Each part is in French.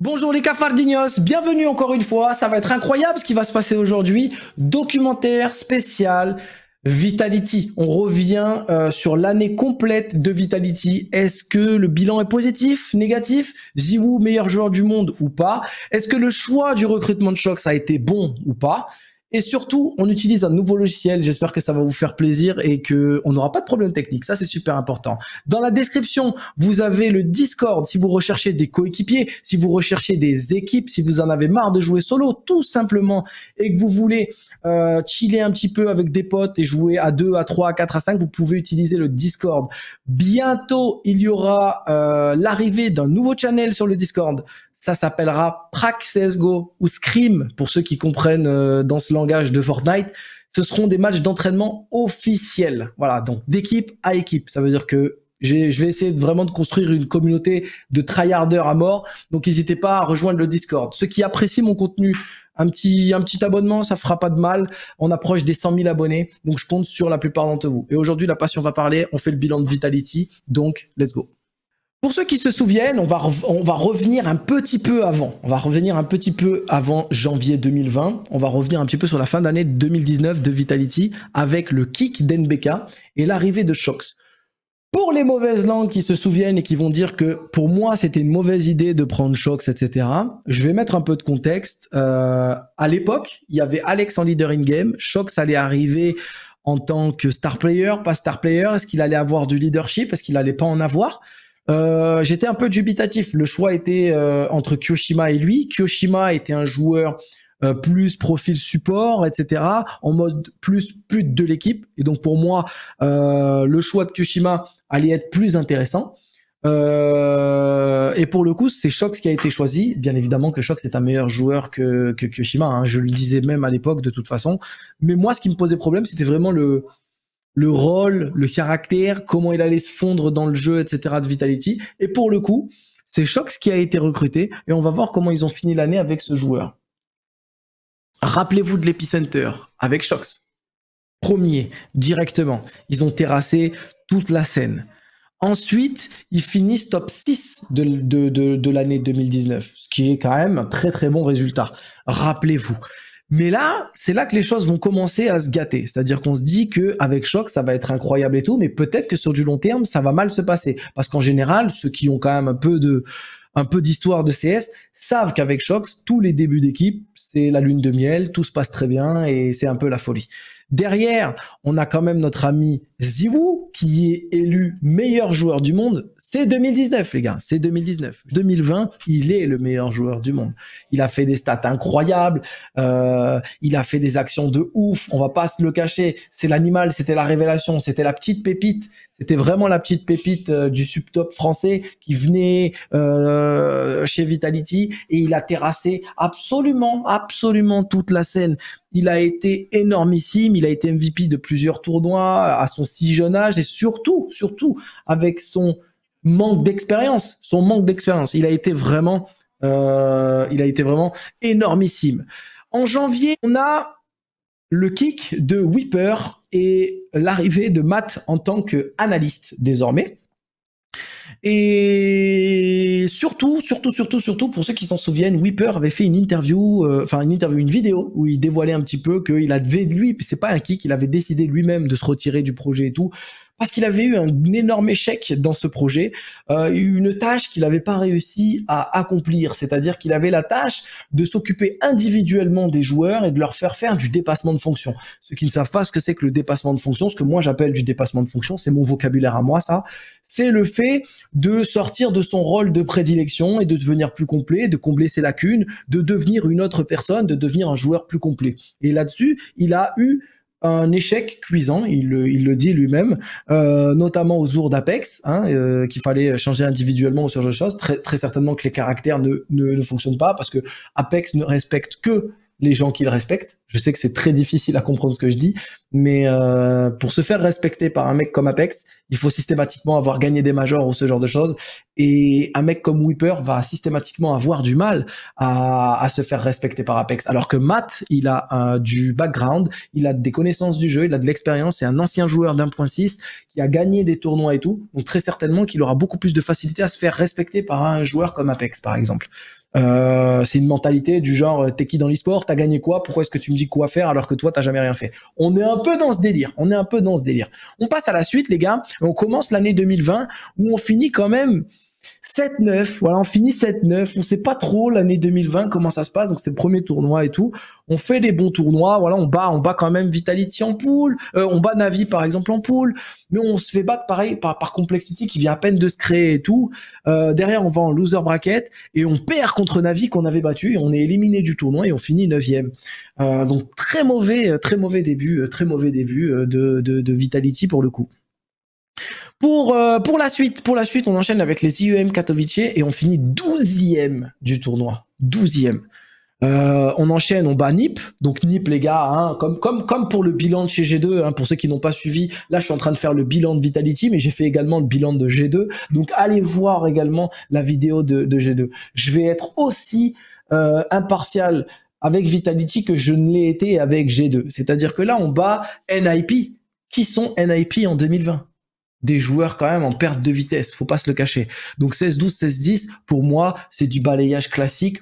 Bonjour les cafardinos, bienvenue encore une fois, ça va être incroyable ce qui va se passer aujourd'hui. Documentaire spécial Vitality, on revient euh, sur l'année complète de Vitality. Est-ce que le bilan est positif, négatif Ziwoo, meilleur joueur du monde ou pas Est-ce que le choix du recrutement de choc, ça a été bon ou pas et surtout, on utilise un nouveau logiciel. J'espère que ça va vous faire plaisir et qu'on on n'aura pas de problème technique. Ça, c'est super important. Dans la description, vous avez le Discord. Si vous recherchez des coéquipiers, si vous recherchez des équipes, si vous en avez marre de jouer solo, tout simplement, et que vous voulez euh, chiller un petit peu avec des potes et jouer à 2, à 3, à 4, à 5, vous pouvez utiliser le Discord. Bientôt, il y aura euh, l'arrivée d'un nouveau channel sur le Discord. Ça s'appellera Praxis Go » ou Scream pour ceux qui comprennent euh, dans ce langage de Fortnite. Ce seront des matchs d'entraînement officiels. Voilà, donc d'équipe à équipe. Ça veut dire que je vais essayer vraiment de construire une communauté de tryharders à mort. Donc n'hésitez pas à rejoindre le Discord. Ceux qui apprécient mon contenu, un petit, un petit abonnement, ça fera pas de mal. On approche des 100 000 abonnés. Donc je compte sur la plupart d'entre vous. Et aujourd'hui, la passion va parler. On fait le bilan de Vitality. Donc, let's go. Pour ceux qui se souviennent, on va, on va revenir un petit peu avant. On va revenir un petit peu avant janvier 2020. On va revenir un petit peu sur la fin d'année 2019 de Vitality avec le kick d'NBK et l'arrivée de Shox. Pour les mauvaises langues qui se souviennent et qui vont dire que pour moi c'était une mauvaise idée de prendre Shox, etc., je vais mettre un peu de contexte. Euh, à l'époque, il y avait Alex en leader in-game. Shox allait arriver en tant que star player, pas star player. Est-ce qu'il allait avoir du leadership Est-ce qu'il allait pas en avoir euh, j'étais un peu dubitatif. Le choix était euh, entre Kyoshima et lui. Kyoshima était un joueur euh, plus profil support, etc. En mode plus pute de l'équipe. Et donc pour moi, le choix de Kyoshima allait être plus intéressant. et pour le coup, c'est Shox qui a été choisi. Bien évidemment que Shox est un meilleur joueur que, que Kyoshima. Hein. Je le disais même à l'époque de toute façon. Mais moi, ce qui me posait problème, c'était vraiment le, le rôle, le caractère, comment il allait se fondre dans le jeu, etc. de Vitality. Et pour le coup, c'est Shox qui a été recruté et on va voir comment ils ont fini l'année avec ce joueur. Rappelez-vous de l'Epicenter avec Shox. Premier, directement. Ils ont terrassé toute la scène. Ensuite, ils finissent top 6 de, de l'année 2019, ce qui est quand même un très très bon résultat. Rappelez-vous, mais là, c'est là que les choses vont commencer à se gâter. C'est-à-dire qu'on se dit que avec Choc, ça va être incroyable et tout, mais peut-être que sur du long terme, ça va mal se passer. Parce qu'en général, ceux qui ont quand même un peu de, un peu d'histoire de CS savent qu'avec Shox, tous les débuts d'équipe, c'est la lune de miel, tout se passe très bien et c'est un peu la folie. Derrière, on a quand même notre ami Ziwu, qui est élu meilleur joueur du monde, c'est 2019, les gars. C'est 2019. 2020, il est le meilleur joueur du monde. Il a fait des stats incroyables. Euh, il a fait des actions de ouf. On va pas se le cacher. C'est l'animal. C'était la révélation. C'était la petite pépite. C'était vraiment la petite pépite euh, du subtop français qui venait euh, chez Vitality et il a terrassé absolument, absolument toute la scène. Il a été énormissime. Il a été MVP de plusieurs tournois à son si jeune âge et surtout, surtout avec son manque d'expérience, son manque d'expérience. Il a été vraiment, euh, il a été vraiment énormissime. En janvier, on a le kick de Whipper et l'arrivée de Matt en tant qu'analyste désormais. Et surtout, surtout, surtout, surtout, pour ceux qui s'en souviennent, Weeper avait fait une interview, euh, enfin une interview, une vidéo où il dévoilait un petit peu qu'il avait lui, c'est pas un kick, il avait décidé lui-même de se retirer du projet et tout parce qu'il avait eu un, énorme échec dans ce projet, euh, une tâche qu'il n'avait pas réussi à accomplir, c'est-à-dire qu'il avait la tâche de s'occuper individuellement des joueurs et de leur faire faire du dépassement de fonction. Ceux qui ne savent pas ce que c'est que le dépassement de fonction, ce que moi j'appelle du dépassement de fonction, c'est mon vocabulaire à moi ça, c'est le fait de sortir de son rôle de prédilection et de devenir plus complet, de combler ses lacunes, de devenir une autre personne, de devenir un joueur plus complet. Et là-dessus, il a eu un échec cuisant, il le, dit lui-même, euh, notamment aux jours d'Apex, hein, euh, qu'il fallait changer individuellement au de choses. Très, très certainement que les caractères ne, ne, ne fonctionnent pas parce que Apex ne respecte que les gens qu'il respecte. respectent. Je sais que c'est très difficile à comprendre ce que je dis, mais euh, pour se faire respecter par un mec comme Apex, il faut systématiquement avoir gagné des majors ou ce genre de choses. Et un mec comme Whipper va systématiquement avoir du mal à, se faire respecter par Apex. Alors que Matt, il a euh, du background, il a des connaissances du jeu, il a de l'expérience, c'est un ancien joueur d'1.6 qui a gagné des tournois et tout. Donc très certainement qu'il aura beaucoup plus de facilité à se faire respecter par un joueur comme Apex, par exemple. Euh, c'est une mentalité du genre euh, t'es qui dans le t'as gagné quoi, pourquoi est-ce que tu me dis quoi faire alors que toi t'as jamais rien fait. On est un peu dans ce délire, on est un peu dans ce délire. On passe à la suite les gars, on commence l'année 2020 où on finit quand même 7-9, voilà, on finit 7-9, on sait pas trop l'année 2020 comment ça se passe, donc c'est le premier tournoi et tout. On fait des bons tournois, voilà, on bat, on bat quand même Vitality en poule, euh, on bat Navi par exemple en poule, mais on se fait battre pareil par, par Complexity qui vient à peine de se créer et tout. Euh, derrière, on va en loser bracket et on perd contre Navi qu'on avait battu, et on est éliminé du tournoi et on finit 9 euh, Donc très mauvais, euh, très mauvais début, très mauvais début de, de, de Vitality pour le coup. Pour, euh, pour, la suite, pour la suite, on enchaîne avec les IEM Katowice et on finit 12e du tournoi. 12e. Euh, on enchaîne, on bat Nip. Donc Nip, les gars, hein, comme, comme, comme pour le bilan de chez G2, hein, pour ceux qui n'ont pas suivi, là je suis en train de faire le bilan de Vitality, mais j'ai fait également le bilan de G2. Donc allez voir également la vidéo de, G2. Je vais être aussi euh, impartial avec Vitality que je ne l'ai été avec G2. C'est-à-dire que là, on bat NIP. Qui sont NIP en 2020 des joueurs quand même en perte de vitesse, faut pas se le cacher. Donc 16-12, 16-10, pour moi, c'est du balayage classique,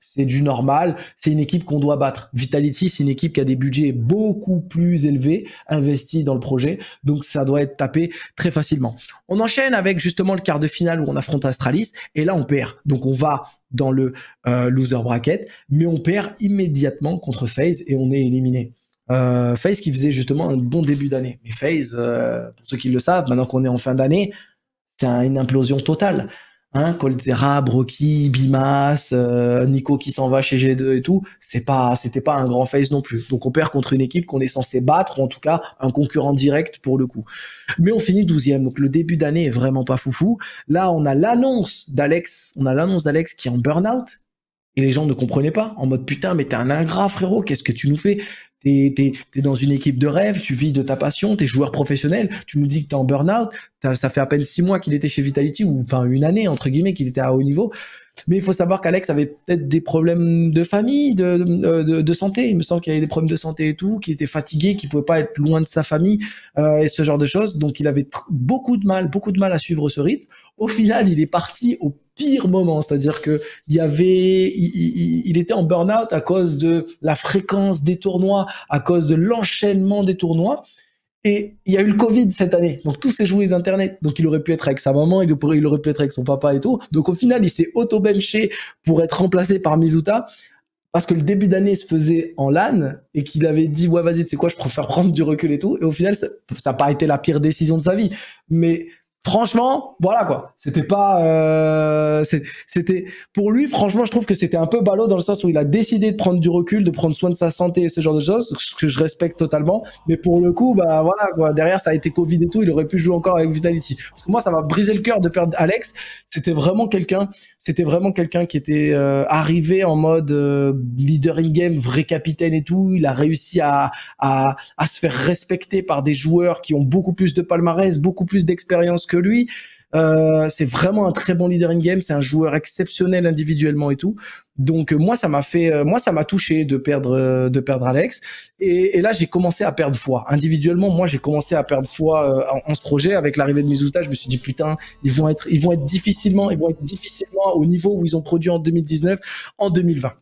c'est du normal, c'est une équipe qu'on doit battre. Vitality, c'est une équipe qui a des budgets beaucoup plus élevés investis dans le projet, donc ça doit être tapé très facilement. On enchaîne avec justement le quart de finale où on affronte Astralis, et là on perd. Donc on va dans le euh, loser bracket, mais on perd immédiatement contre FaZe et on est éliminé. Face euh, FaZe qui faisait justement un bon début d'année. Mais FaZe, euh, pour ceux qui le savent, maintenant qu'on est en fin d'année, c'est une implosion totale. Hein, Colzera, Brocky, Bimas, euh, Nico qui s'en va chez G2 et tout, c'est pas, c'était pas un grand Face non plus. Donc on perd contre une équipe qu'on est censé battre, ou en tout cas un concurrent direct pour le coup. Mais on finit 12 donc le début d'année est vraiment pas foufou. Là, on a l'annonce d'Alex, on a l'annonce d'Alex qui est en burn-out, et les gens ne comprenaient pas, en mode putain, mais t'es un ingrat, frérot, qu'est-ce que tu nous fais t'es es, dans une équipe de rêve, tu vis de ta passion, t'es joueur professionnel, tu nous dis que t'es en burn-out, ça fait à peine six mois qu'il était chez Vitality, ou enfin une année entre guillemets qu'il était à haut niveau. Mais il faut savoir qu'Alex avait peut-être des problèmes de famille, de, euh, santé. Il me semble qu'il avait des problèmes de santé et tout, qu'il était fatigué, qu'il pouvait pas être loin de sa famille euh, et ce genre de choses. Donc il avait beaucoup de mal, beaucoup de mal à suivre ce rythme. Au final, il est parti au pire moment, c'est-à-dire que il y avait, il, était en burn-out à cause de la fréquence des tournois, à cause de l'enchaînement des tournois. Et il y a eu le Covid cette année, donc tout s'est joué d'Internet. Donc il aurait pu être avec sa maman, il aurait, il aurait pu être avec son papa et tout. Donc au final, il s'est auto-benché pour être remplacé par Mizuta parce que le début d'année se faisait en LAN et qu'il avait dit ouais vas-y c'est quoi je préfère prendre du recul et tout et au final ça n'a pas été la pire décision de sa vie mais franchement, voilà quoi. C'était pas, euh, c'était pour lui, franchement, je trouve que c'était un peu ballot dans le sens où il a décidé de prendre du recul, de prendre soin de sa santé et ce genre de choses, ce que je respecte totalement. Mais pour le coup, bah voilà quoi. Derrière, ça a été Covid et tout. Il aurait pu jouer encore avec Vitality. Parce que moi, ça m'a brisé le cœur de perdre Alex. C'était vraiment quelqu'un c'était vraiment quelqu'un qui était euh, arrivé en mode euh, leader in game, vrai capitaine et tout. Il a réussi à, à, à se faire respecter par des joueurs qui ont beaucoup plus de palmarès, beaucoup plus d'expérience que lui. Euh, c'est vraiment un très bon leader in game. C'est un joueur exceptionnel individuellement et tout. Donc euh, moi ça m'a fait, euh, moi ça m'a touché de perdre, de perdre Alex. Et, et là j'ai commencé à perdre foi. Individuellement, moi j'ai commencé à perdre foi en, en ce projet avec l'arrivée de Mizuta. Je me suis dit putain, ils vont être, ils vont être difficilement, ils vont être difficilement au niveau où ils ont produit en 2019, en 2020.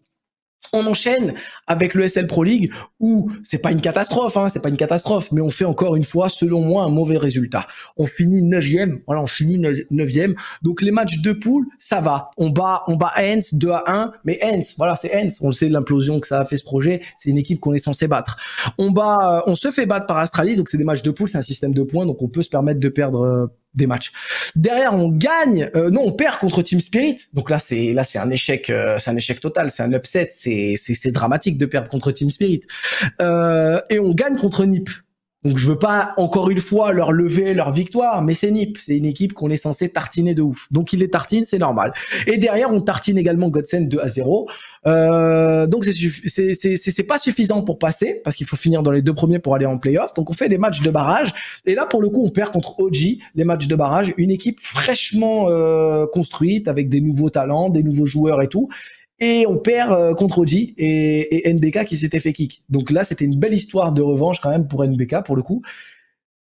On enchaîne avec le SL Pro League où c'est pas une catastrophe, hein, c'est pas une catastrophe, mais on fait encore une fois, selon moi, un mauvais résultat. On finit neuvième, voilà, on finit neuvième. Donc les matchs de poule, ça va. On bat, on bat Hens 2 à 1, mais Hens, voilà, c'est Hens. On le sait l'implosion que ça a fait ce projet. C'est une équipe qu'on est censé battre. On bat, euh, on se fait battre par Astralis, donc c'est des matchs de poule, c'est un système de points, donc on peut se permettre de perdre euh, des matchs. Derrière, on gagne, euh, non, on perd contre Team Spirit. Donc là, c'est là, c'est un échec, euh, c'est un échec total, c'est un upset, c'est c'est dramatique de perdre contre Team Spirit. Euh, et on gagne contre Nip. Donc je veux pas encore une fois leur lever leur victoire, mais c'est Nip, c'est une équipe qu'on est censé tartiner de ouf. Donc il les tartine, c'est normal. Et derrière, on tartine également Godsen 2 à 0. Euh, donc c'est pas suffisant pour passer, parce qu'il faut finir dans les deux premiers pour aller en playoff. Donc on fait des matchs de barrage. Et là, pour le coup, on perd contre OG, les matchs de barrage, une équipe fraîchement euh, construite, avec des nouveaux talents, des nouveaux joueurs et tout. Et on perd euh, contre Oji et, et, NBK qui s'était fait kick. Donc là, c'était une belle histoire de revanche quand même pour NBK pour le coup.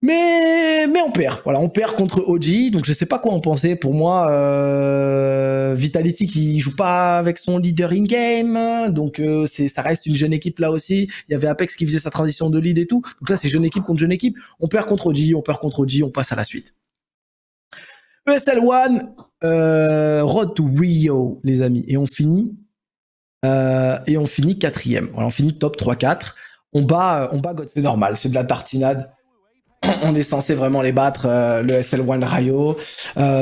Mais, mais on perd. Voilà, on perd contre OG. Donc je sais pas quoi en penser. Pour moi, euh, Vitality qui joue pas avec son leader in game. Donc euh, c'est, ça reste une jeune équipe là aussi. Il y avait Apex qui faisait sa transition de lead et tout. Donc là c'est jeune équipe contre jeune équipe. On perd contre OG, on perd contre OG, on passe à la suite. ESL1, euh, Road to Rio, les amis. Et on finit, euh, et on finit quatrième. on finit top 3-4. On bat, euh, on bat God, c'est normal, c'est de la tartinade. On est censé vraiment les battre, le SL1 Rio,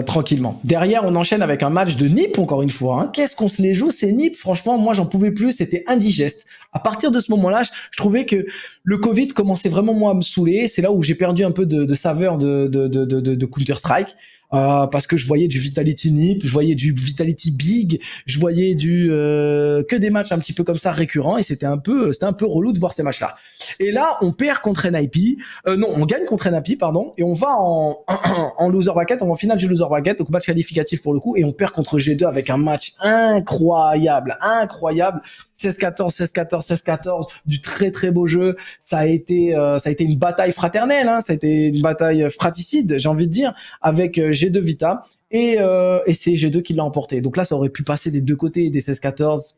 tranquillement. Derrière, on enchaîne avec un match de Nip, encore une fois. Hein. Qu'est-ce qu'on se les joue, c'est Nip Franchement, moi, j'en pouvais plus, c'était indigeste. À partir de ce moment-là, je, trouvais que le Covid commençait vraiment, moi, à me saouler. C'est là où j'ai perdu un peu de, saveur de, de, de Counter-Strike. Euh, parce que je voyais du Vitality Nip, je voyais du Vitality Big, je voyais du euh, que des matchs un petit peu comme ça récurrents et c'était un peu c'était un peu relou de voir ces matchs-là. Et là, on perd contre NIP, euh, non, on gagne contre NIP pardon et on va en en loser bracket, on va en finale du loser bracket, donc match qualificatif pour le coup et on perd contre G2 avec un match incroyable, incroyable. 16-14, 16-14, 16-14, du très très beau jeu. Ça a été, ça a été une bataille fraternelle, hein, ça a été une bataille fraticide, j'ai envie de dire, avec G2 Vita et, euh, c'est G2 qui l'a emporté. Donc là, ça aurait pu passer des deux côtés, des 16-14.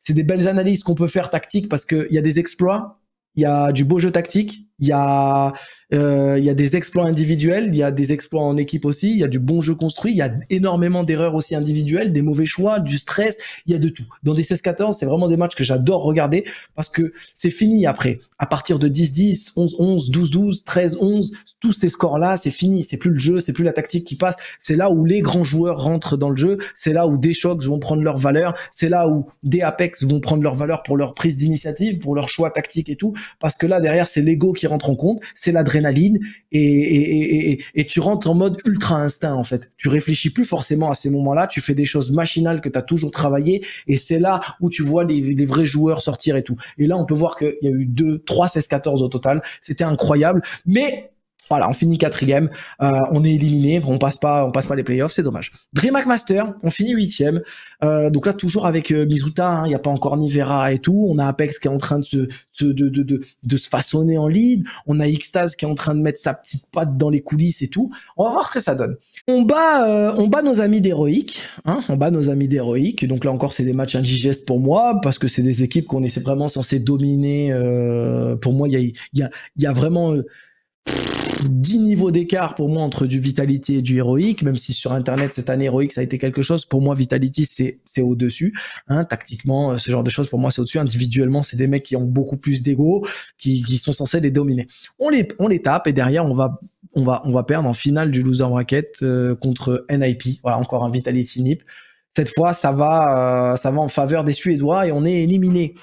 C'est des belles analyses qu'on peut faire tactique parce qu'il y a des exploits, il y a du beau jeu tactique, il y, a, euh, il y a des exploits individuels, il y a des exploits en équipe aussi, il y a du bon jeu construit, il y a énormément d'erreurs aussi individuelles, des mauvais choix, du stress, il y a de tout. Dans des 16-14, c'est vraiment des matchs que j'adore regarder parce que c'est fini après. À partir de 10-10, 11-11, 12-12, 13-11, tous ces scores-là, c'est fini. C'est plus le jeu, c'est plus la tactique qui passe. C'est là où les grands joueurs rentrent dans le jeu, c'est là où des chocs vont prendre leur valeur, c'est là où des apex vont prendre leur valeur pour leur prise d'initiative, pour leur choix tactique et tout, parce que là, derrière, c'est l'ego qui rentre en compte, c'est l'adrénaline et, tu rentres en mode ultra instinct en fait. Tu réfléchis plus forcément à ces moments-là, tu fais des choses machinales que tu as toujours travaillé et c'est là où tu vois les, vrais joueurs sortir et tout. Et là, on peut voir qu'il y a eu deux, trois 16-14 au total. C'était incroyable. Mais voilà, on finit quatrième, euh, on est éliminé, on passe pas, on passe pas les playoffs, c'est dommage. DreamHack Master, on finit huitième. Euh, donc là, toujours avec euh, Mizuta, hein. il hein, n'y a pas encore Nivera et tout. On a Apex qui est en train de se, de, de, de, de se façonner en lead. On a Xtas qui est en train de mettre sa petite patte dans les coulisses et tout. On va voir ce que ça donne. On bat, euh, on bat nos amis d'Héroïque. Hein, on bat nos amis d'Héroïque. Donc là encore, c'est des matchs indigestes pour moi parce que c'est des équipes qu'on est vraiment censé dominer. pour moi, il y a, y, a, y a, vraiment 10 niveaux d'écart pour moi entre du Vitality et du Heroic, même si sur Internet cette année Heroic ça a été quelque chose, pour moi Vitality c'est au-dessus, hein. tactiquement euh, ce genre de choses pour moi c'est au-dessus, individuellement c'est des mecs qui ont beaucoup plus d'ego, qui, qui, sont censés les dominer. On les, on les tape et derrière on va, on va, on va perdre en finale du Loser Bracket euh, contre NIP, voilà encore un Vitality NIP. Cette fois ça va, euh, ça va en faveur des Suédois et on est éliminé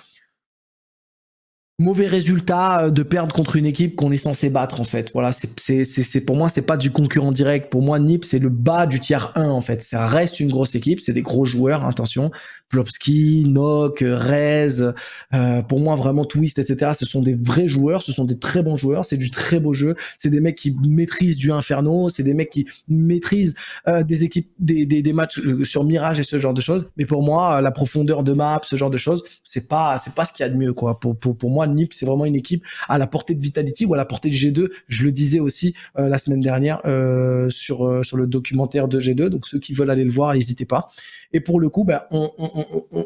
mauvais résultat euh, de perdre contre une équipe qu'on est censé battre en fait. Voilà, c'est pour moi c'est pas du concurrent direct. Pour moi Nip c'est le bas du tiers 1 en fait. Ça reste une grosse équipe, c'est des gros joueurs, attention. Plopski, Nock, Rez, euh, pour moi vraiment Twist, etc. Ce sont des vrais joueurs, ce sont des très bons joueurs, c'est du très beau jeu, c'est des mecs qui maîtrisent du Inferno, c'est des mecs qui maîtrisent euh, des équipes, des, des, des, matchs sur Mirage et ce genre de choses. Mais pour moi la profondeur de map, ce genre de choses, c'est pas c'est pas ce qu'il y a de mieux quoi. pour, pour moi NIP, c'est vraiment une équipe à la portée de Vitality ou à la portée de G2. Je le disais aussi euh, la semaine dernière euh, sur, euh, sur le documentaire de G2. Donc, ceux qui veulent aller le voir, n'hésitez pas. Et pour le coup, ben, on, on, on,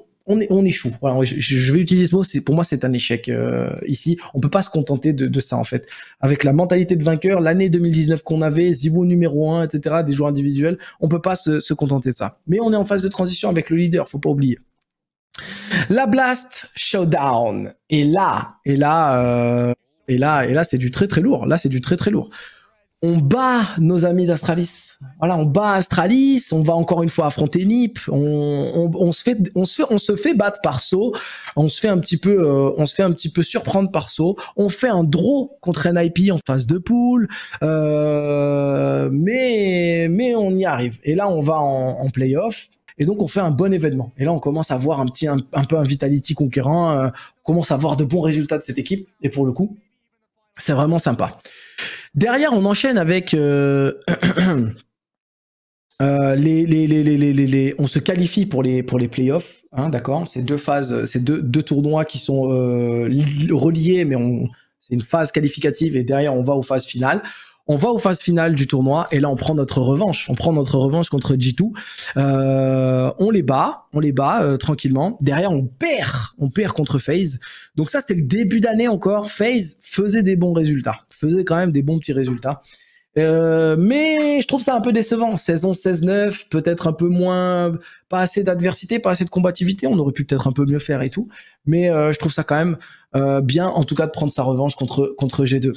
on, échoue. je, vais utiliser ce mot. pour moi, c'est un échec ici. On peut pas se contenter de, ça en fait. Avec la mentalité de vainqueur, l'année 2019 qu'on avait, Zibo numéro 1, etc., des joueurs individuels, on peut pas se, se contenter de ça. Mais on est en phase de transition avec le leader. Faut pas oublier. La Blast Showdown. Et là, et là, euh, et là, et là, c'est du très très lourd. Là, c'est du très très lourd. On bat nos amis d'Astralis. Voilà, on bat Astralis. On va encore une fois affronter Nip. On, se fait, on se on se fait battre par saut. On se fait un petit peu, euh, on se fait un petit peu surprendre par saut. On fait un draw contre NIP en phase de poule. Euh, mais, mais on y arrive. Et là, on va en, en playoff et donc on fait un bon événement. Et là on commence à voir un petit, un, peu un vitality conquérant, euh, on commence à voir de bons résultats de cette équipe. Et pour le coup, c'est vraiment sympa. Derrière, on enchaîne avec euh, euh, les, on se qualifie pour les pour les playoffs, hein, d'accord. Ces deux phases, c'est deux, tournois qui sont reliés, mais c'est une phase qualificative et derrière on va aux phases finales. On va aux phases finales du tournoi et là on prend notre revanche. On prend notre revanche contre G2. Euh, on les bat, on les bat euh, tranquillement. Derrière on perd, on perd contre FaZe. Donc ça c'était le début d'année encore. FaZe faisait des bons résultats, faisait quand même des bons petits résultats. Euh, mais je trouve ça un peu décevant. Saison 16-9, peut-être un peu moins, pas assez d'adversité, pas assez de combativité. On aurait pu peut-être un peu mieux faire et tout. Mais je trouve ça quand même bien, en tout cas, de prendre sa revanche contre, contre G2.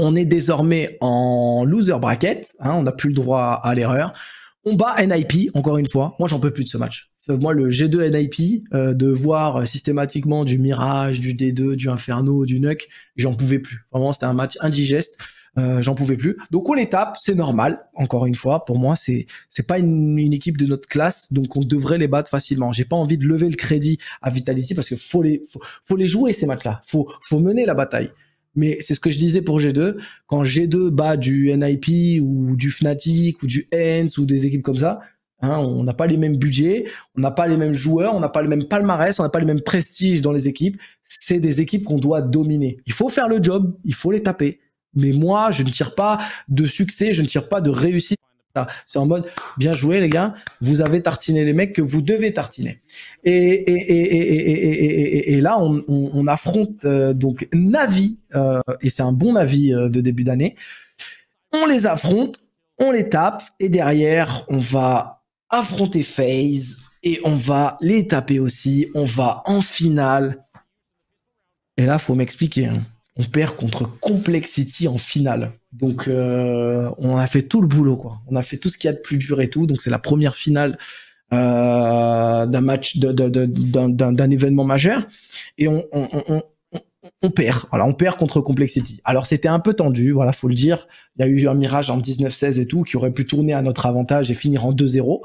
On est désormais en loser bracket. Hein, on n'a plus le droit à l'erreur. On bat NIP, encore une fois. Moi, j'en peux plus de ce match. Euh, moi, le G2 NIP, euh, de voir systématiquement du Mirage, du D2, du Inferno, du Nuck, j'en pouvais plus. Vraiment, c'était un match indigeste. Euh, j'en pouvais plus. Donc on les tape, c'est normal. Encore une fois, pour moi, c'est c'est pas une, équipe de notre classe, donc on devrait les battre facilement. J'ai pas envie de lever le crédit à Vitality parce que faut les les jouer ces matchs-là. Faut faut mener la bataille. Mais c'est ce que je disais pour G2. Quand G2 bat du NIP ou du Fnatic ou du ENS ou des équipes comme ça, hein, on n'a pas les mêmes budgets, on n'a pas les mêmes joueurs, on n'a pas les mêmes palmarès, on n'a pas le même prestige dans les équipes. C'est des équipes qu'on doit dominer. Il faut faire le job, il faut les taper. Mais moi, je ne tire pas de succès, je ne tire pas de réussite c'est en mode, bien joué les gars, vous avez tartiné les mecs que vous devez tartiner. Et, là, on, affronte donc Navi, et c'est un bon Navi de début d'année. On les affronte, on les tape, et derrière, on va affronter FaZe, et on va les taper aussi, on va en finale. Et là, faut m'expliquer on perd contre Complexity en finale. Donc euh, on a fait tout le boulot, quoi. On a fait tout ce qu'il y a de plus dur et tout. Donc c'est la première finale euh, d'un match, d'un événement majeur, et on, perd. Voilà, on perd contre Complexity. Alors c'était un peu tendu, voilà, faut le dire. Il y a eu un mirage en 19-16 et tout qui aurait pu tourner à notre avantage et finir en 2-0.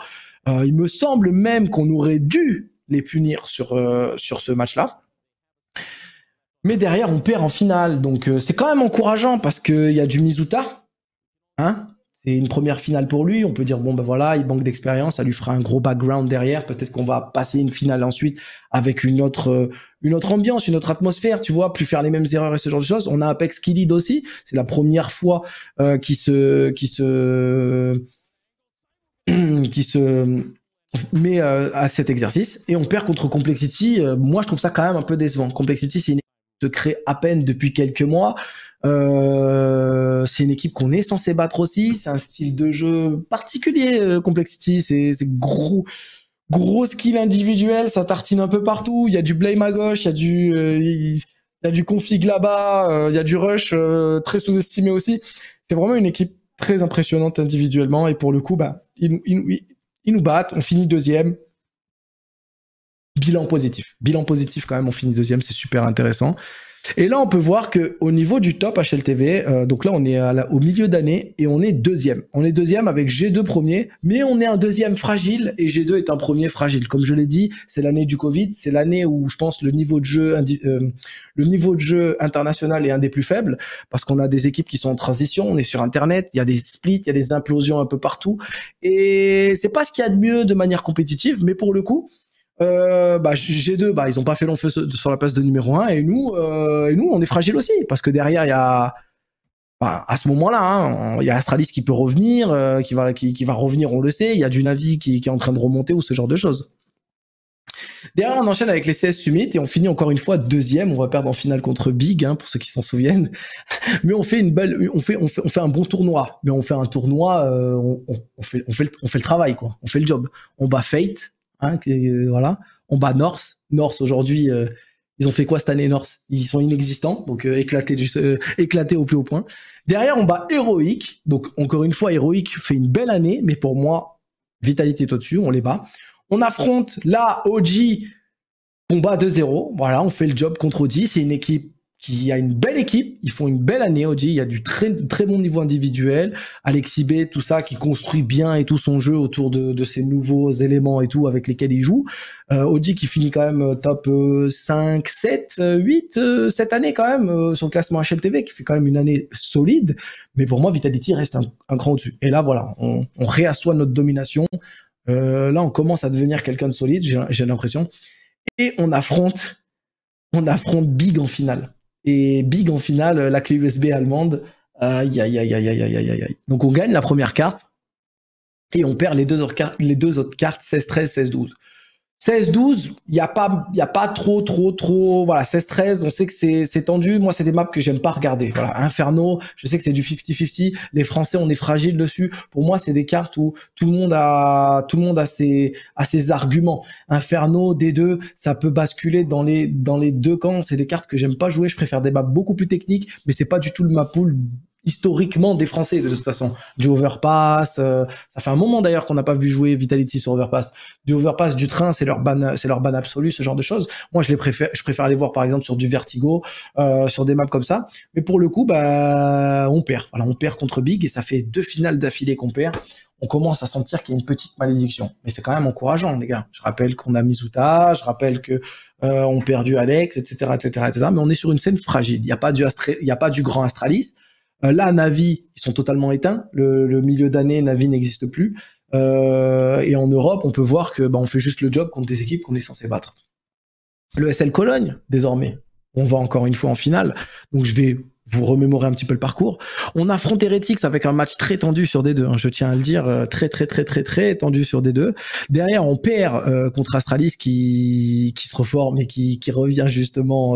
Euh, il me semble même qu'on aurait dû les punir sur sur ce match-là. Mais derrière, on perd en finale. Donc euh, c'est quand même encourageant parce qu'il y a du Mizuta. Hein c'est une première finale pour lui. On peut dire, bon, ben voilà, il manque d'expérience. Ça lui fera un gros background derrière. Peut-être qu'on va passer une finale ensuite avec une autre, euh, une autre ambiance, une autre atmosphère, tu vois, plus faire les mêmes erreurs et ce genre de choses. On a Apex qui lead aussi. C'est la première fois euh, qui se, qui se, qui se met à cet exercice. Et on perd contre Complexity. moi, je trouve ça quand même un peu décevant. Complexity, c'est une se crée à peine depuis quelques mois. Euh, c'est une équipe qu'on est censé battre aussi. C'est un style de jeu particulier, euh, Complexity. C'est gros, gros skill individuel. Ça tartine un peu partout. Il y a du blame à gauche, il y a du, euh, il y a du config là-bas, il y a du rush très sous-estimé aussi. C'est vraiment une équipe très impressionnante individuellement. Et pour le coup, bah, ils nous battent. On finit deuxième bilan positif. Bilan positif quand même, on finit deuxième, c'est super intéressant. Et là, on peut voir que au niveau du top HLTV, euh, donc là, on est à au milieu d'année et on est deuxième. On est deuxième avec G2 premier, mais on est un deuxième fragile et G2 est un premier fragile. Comme je l'ai dit, c'est l'année du Covid, c'est l'année où je pense le niveau de jeu, euh, le niveau de jeu international est un des plus faibles parce qu'on a des équipes qui sont en transition, on est sur Internet, il y a des splits, il y a des implosions un peu partout et c'est pas ce qu'il y a de mieux de manière compétitive, mais pour le coup, euh, bah, G2, bah, ils ont pas fait long feu sur la place de numéro 1 et nous, euh, et nous on est fragile aussi parce que derrière, il y a. Bah, à ce moment-là, hein, il y a Astralis qui peut revenir, euh, qui, va, qui, va revenir, on le sait. Il y a du Navi qui, qui, est en train de remonter ou ce genre de choses. Derrière, on enchaîne avec les CS Summit et on finit encore une fois deuxième. On va perdre en finale contre Big, hein, pour ceux qui s'en souviennent. Mais on fait une belle, on fait, on fait, on fait un bon tournoi. Mais on fait un tournoi, euh, on fait, on, fait, on fait le travail, quoi. On fait le job. On bat Fate, Hein, euh, voilà. On bat North. Norse aujourd'hui, euh, ils ont fait quoi cette année North Ils sont inexistants, donc euh, éclatés, au plus haut point. Derrière, on bat Heroic. Donc encore une fois, Heroic fait une belle année, mais pour moi, Vitalité est au-dessus, on les bat. On affronte là OG, combat 2-0. Voilà, on fait le job contre OG. C'est une équipe qui a une belle équipe. Ils font une belle année, Audi, Il y a du très, très bon niveau individuel. Alexis B, tout ça, qui construit bien et tout son jeu autour de, de ces nouveaux éléments et tout avec lesquels il joue. Euh, Audi qui finit quand même euh, top 5, 7, 8 cette année quand même euh, son classement HLTV, qui fait quand même une année solide. Mais pour moi, Vitality reste un, grand cran au-dessus. Et là, voilà, on, réassoit notre domination. là, on commence à devenir quelqu'un de solide, j'ai l'impression. Et on affronte, on affronte Big en finale et Big en finale, la clé USB allemande. Aïe, aïe, aïe, aïe, aïe, aïe, aïe. Donc on gagne la première carte et on perd les deux, les deux autres cartes 16-13, 16-12. 16-12, il n'y a pas, il a pas trop, trop, trop. Voilà, 16-13, on sait que c'est tendu. Moi, c'est des maps que j'aime pas regarder. Voilà, Inferno, je sais que c'est du 50-50. Les Français, on est fragiles dessus. Pour moi, c'est des cartes où tout le monde a, tout le monde a ses, ses arguments. Inferno, D2, ça peut basculer dans les, dans les deux camps. C'est des cartes que j'aime pas jouer. Je préfère des maps beaucoup plus techniques, mais c'est pas du tout le map pool historiquement des Français de toute façon. Du overpass, euh, ça fait un moment d'ailleurs qu'on n'a pas vu jouer Vitality sur overpass. Du overpass, du train, c'est leur ban, c'est leur ban absolu, ce genre de choses. Moi, je les préfère, je préfère les voir par exemple sur du Vertigo, euh, sur des maps comme ça. Mais pour le coup, bah, on perd. Voilà, on perd contre Big et ça fait deux finales d'affilée qu'on perd. On commence à sentir qu'il y a une petite malédiction. Mais c'est quand même encourageant, les gars. Je rappelle qu'on a Mizuta, je rappelle que euh, on perdu Alex, etc., etc., etc., Mais on est sur une scène fragile. Il n'y a pas du il y a pas du grand Astralis euh, là, Navi, ils sont totalement éteints. Le, milieu d'année, Navi n'existe plus. Euh, et en Europe, on peut voir que bah, on fait juste le job contre des équipes qu'on est censé battre. Le SL Cologne, désormais, on va encore une fois en finale. Donc je vais vous remémorer un petit peu le parcours. On affronte Heretics avec un match très tendu sur D2, hein, je tiens à le dire, euh, très très très très très tendu sur D2. Derrière, on perd contre Astralis qui, qui se reforme et qui, qui revient justement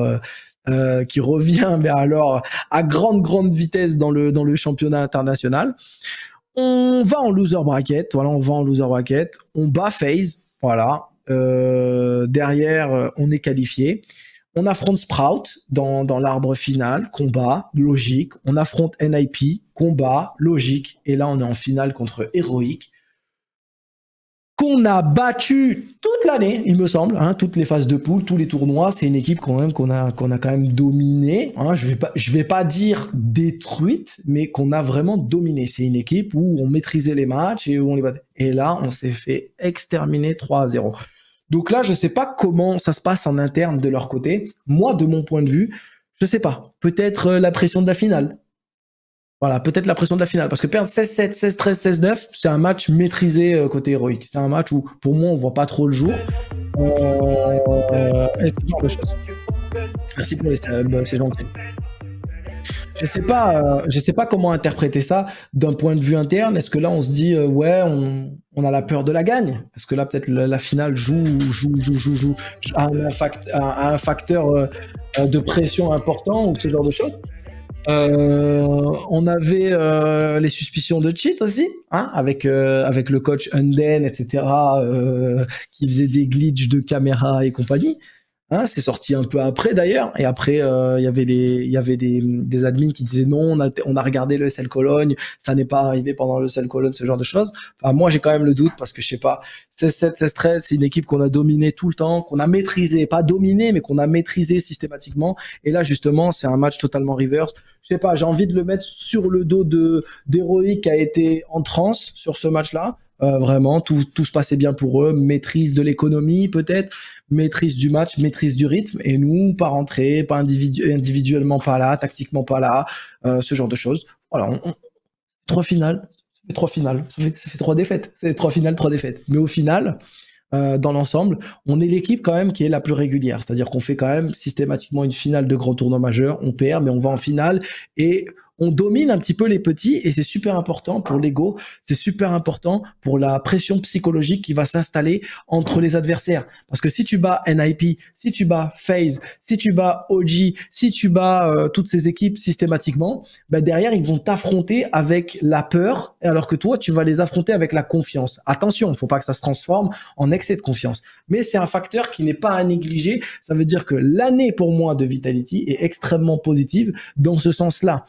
euh, qui revient mais alors à grande grande vitesse dans le dans le championnat international. On va en loser bracket, voilà, on va en loser bracket, on bat Phase, voilà. Euh, derrière, euh, on est qualifié. On affronte Sprout dans, dans l'arbre final, combat, logique. On affronte NIP, combat, logique. Et là, on est en finale contre Heroic qu'on a battu toute l'année, il me semble, hein, toutes les phases de poule, tous les tournois, c'est une équipe quand même qu'on a, qu'on a quand même dominée. Hein. je vais pas, je vais pas dire détruite, mais qu'on a vraiment dominé. C'est une équipe où on maîtrisait les matchs et où on les battait. Et là, on s'est fait exterminer 3 à 0. Donc là, je sais pas comment ça se passe en interne de leur côté. Moi, de mon point de vue, je sais pas. Peut-être euh, la pression de la finale. Voilà, peut-être la pression de la finale. Parce que perdre 16-7, 16-13, 16-9, c'est un match maîtrisé côté héroïque. C'est un match où, pour moi, on voit pas trop le jour. Euh, Merci pour les c'est gentil. Je sais pas, je sais pas comment interpréter ça d'un point de vue interne. Est-ce que là on se dit ouais, on, a la peur de la gagne Est-ce que là peut-être la, finale joue joue joue joue joue à un, un facteur de pression important ou ce genre de choses euh, on avait euh, les suspicions de cheat aussi, hein, avec euh, avec le coach Unden, etc., qui faisait des glitches de caméra et compagnie. Hein, c'est sorti un peu après d'ailleurs. Et après, euh, il y avait, des, il y avait des, admins qui disaient non, on a, regardé le sel Cologne, ça n'est pas arrivé pendant le sel Cologne, ce genre de choses. Enfin, moi, j'ai quand même le doute parce que je sais pas. c'est 7 16-13, c'est une équipe qu'on a dominée tout le temps, qu'on a maîtrisée, pas dominée, mais qu'on a maîtrisé systématiquement. Et là, justement, c'est un match totalement reverse. Je sais pas, j'ai envie de le mettre sur le dos de d'Héroïque qui a été en transe sur ce match-là. Euh, vraiment, tout, tout se passait bien pour eux, maîtrise de l'économie peut-être, maîtrise du match, maîtrise du rythme, et nous, pas rentrer, pas individuellement pas là, tactiquement pas là, euh, ce genre de choses. Voilà, on, trois finales, ça trois finales, ça fait, trois défaites, c'est trois finales, trois défaites. Mais au final, euh, dans l'ensemble, on est l'équipe quand même qui est la plus régulière, c'est-à-dire qu'on fait quand même systématiquement une finale de gros tournoi majeur, on perd, mais on va en finale, et on domine un petit peu les petits et c'est super important pour l'ego, c'est super important pour la pression psychologique qui va s'installer entre les adversaires. Parce que si tu bats NIP, si tu bats FaZe, si tu bats OG, si tu bats euh, toutes ces équipes systématiquement, bah derrière ils vont t'affronter avec la peur alors que toi tu vas les affronter avec la confiance. Attention, il faut pas que ça se transforme en excès de confiance. Mais c'est un facteur qui n'est pas à négliger. Ça veut dire que l'année pour moi de Vitality est extrêmement positive dans ce sens-là.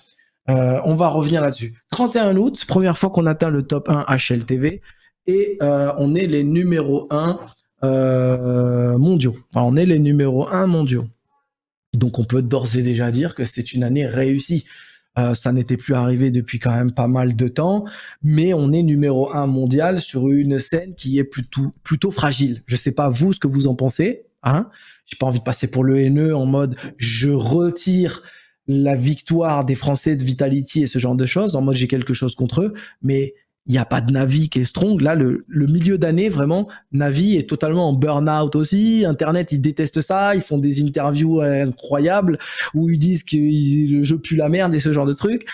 Euh, on va revenir là-dessus. 31 août, première fois qu'on atteint le top 1 HLTV et euh, on est les numéros 1 euh, mondiaux. Enfin, on est les numéros 1 mondiaux. Donc on peut d'ores et déjà dire que c'est une année réussie. ça n'était plus arrivé depuis quand même pas mal de temps, mais on est numéro 1 mondial sur une scène qui est plutôt, plutôt fragile. Je ne sais pas vous ce que vous en pensez. Hein J'ai pas envie de passer pour le haineux en mode je retire la victoire des Français de Vitality et ce genre de choses. En mode, j'ai quelque chose contre eux, mais il n'y a pas de Navi qui est strong. Là, le, milieu d'année, vraiment, Navi est totalement en burn-out aussi. Internet, ils détestent ça. Ils font des interviews euh, incroyables où ils disent que le jeu pue la merde et ce genre de trucs.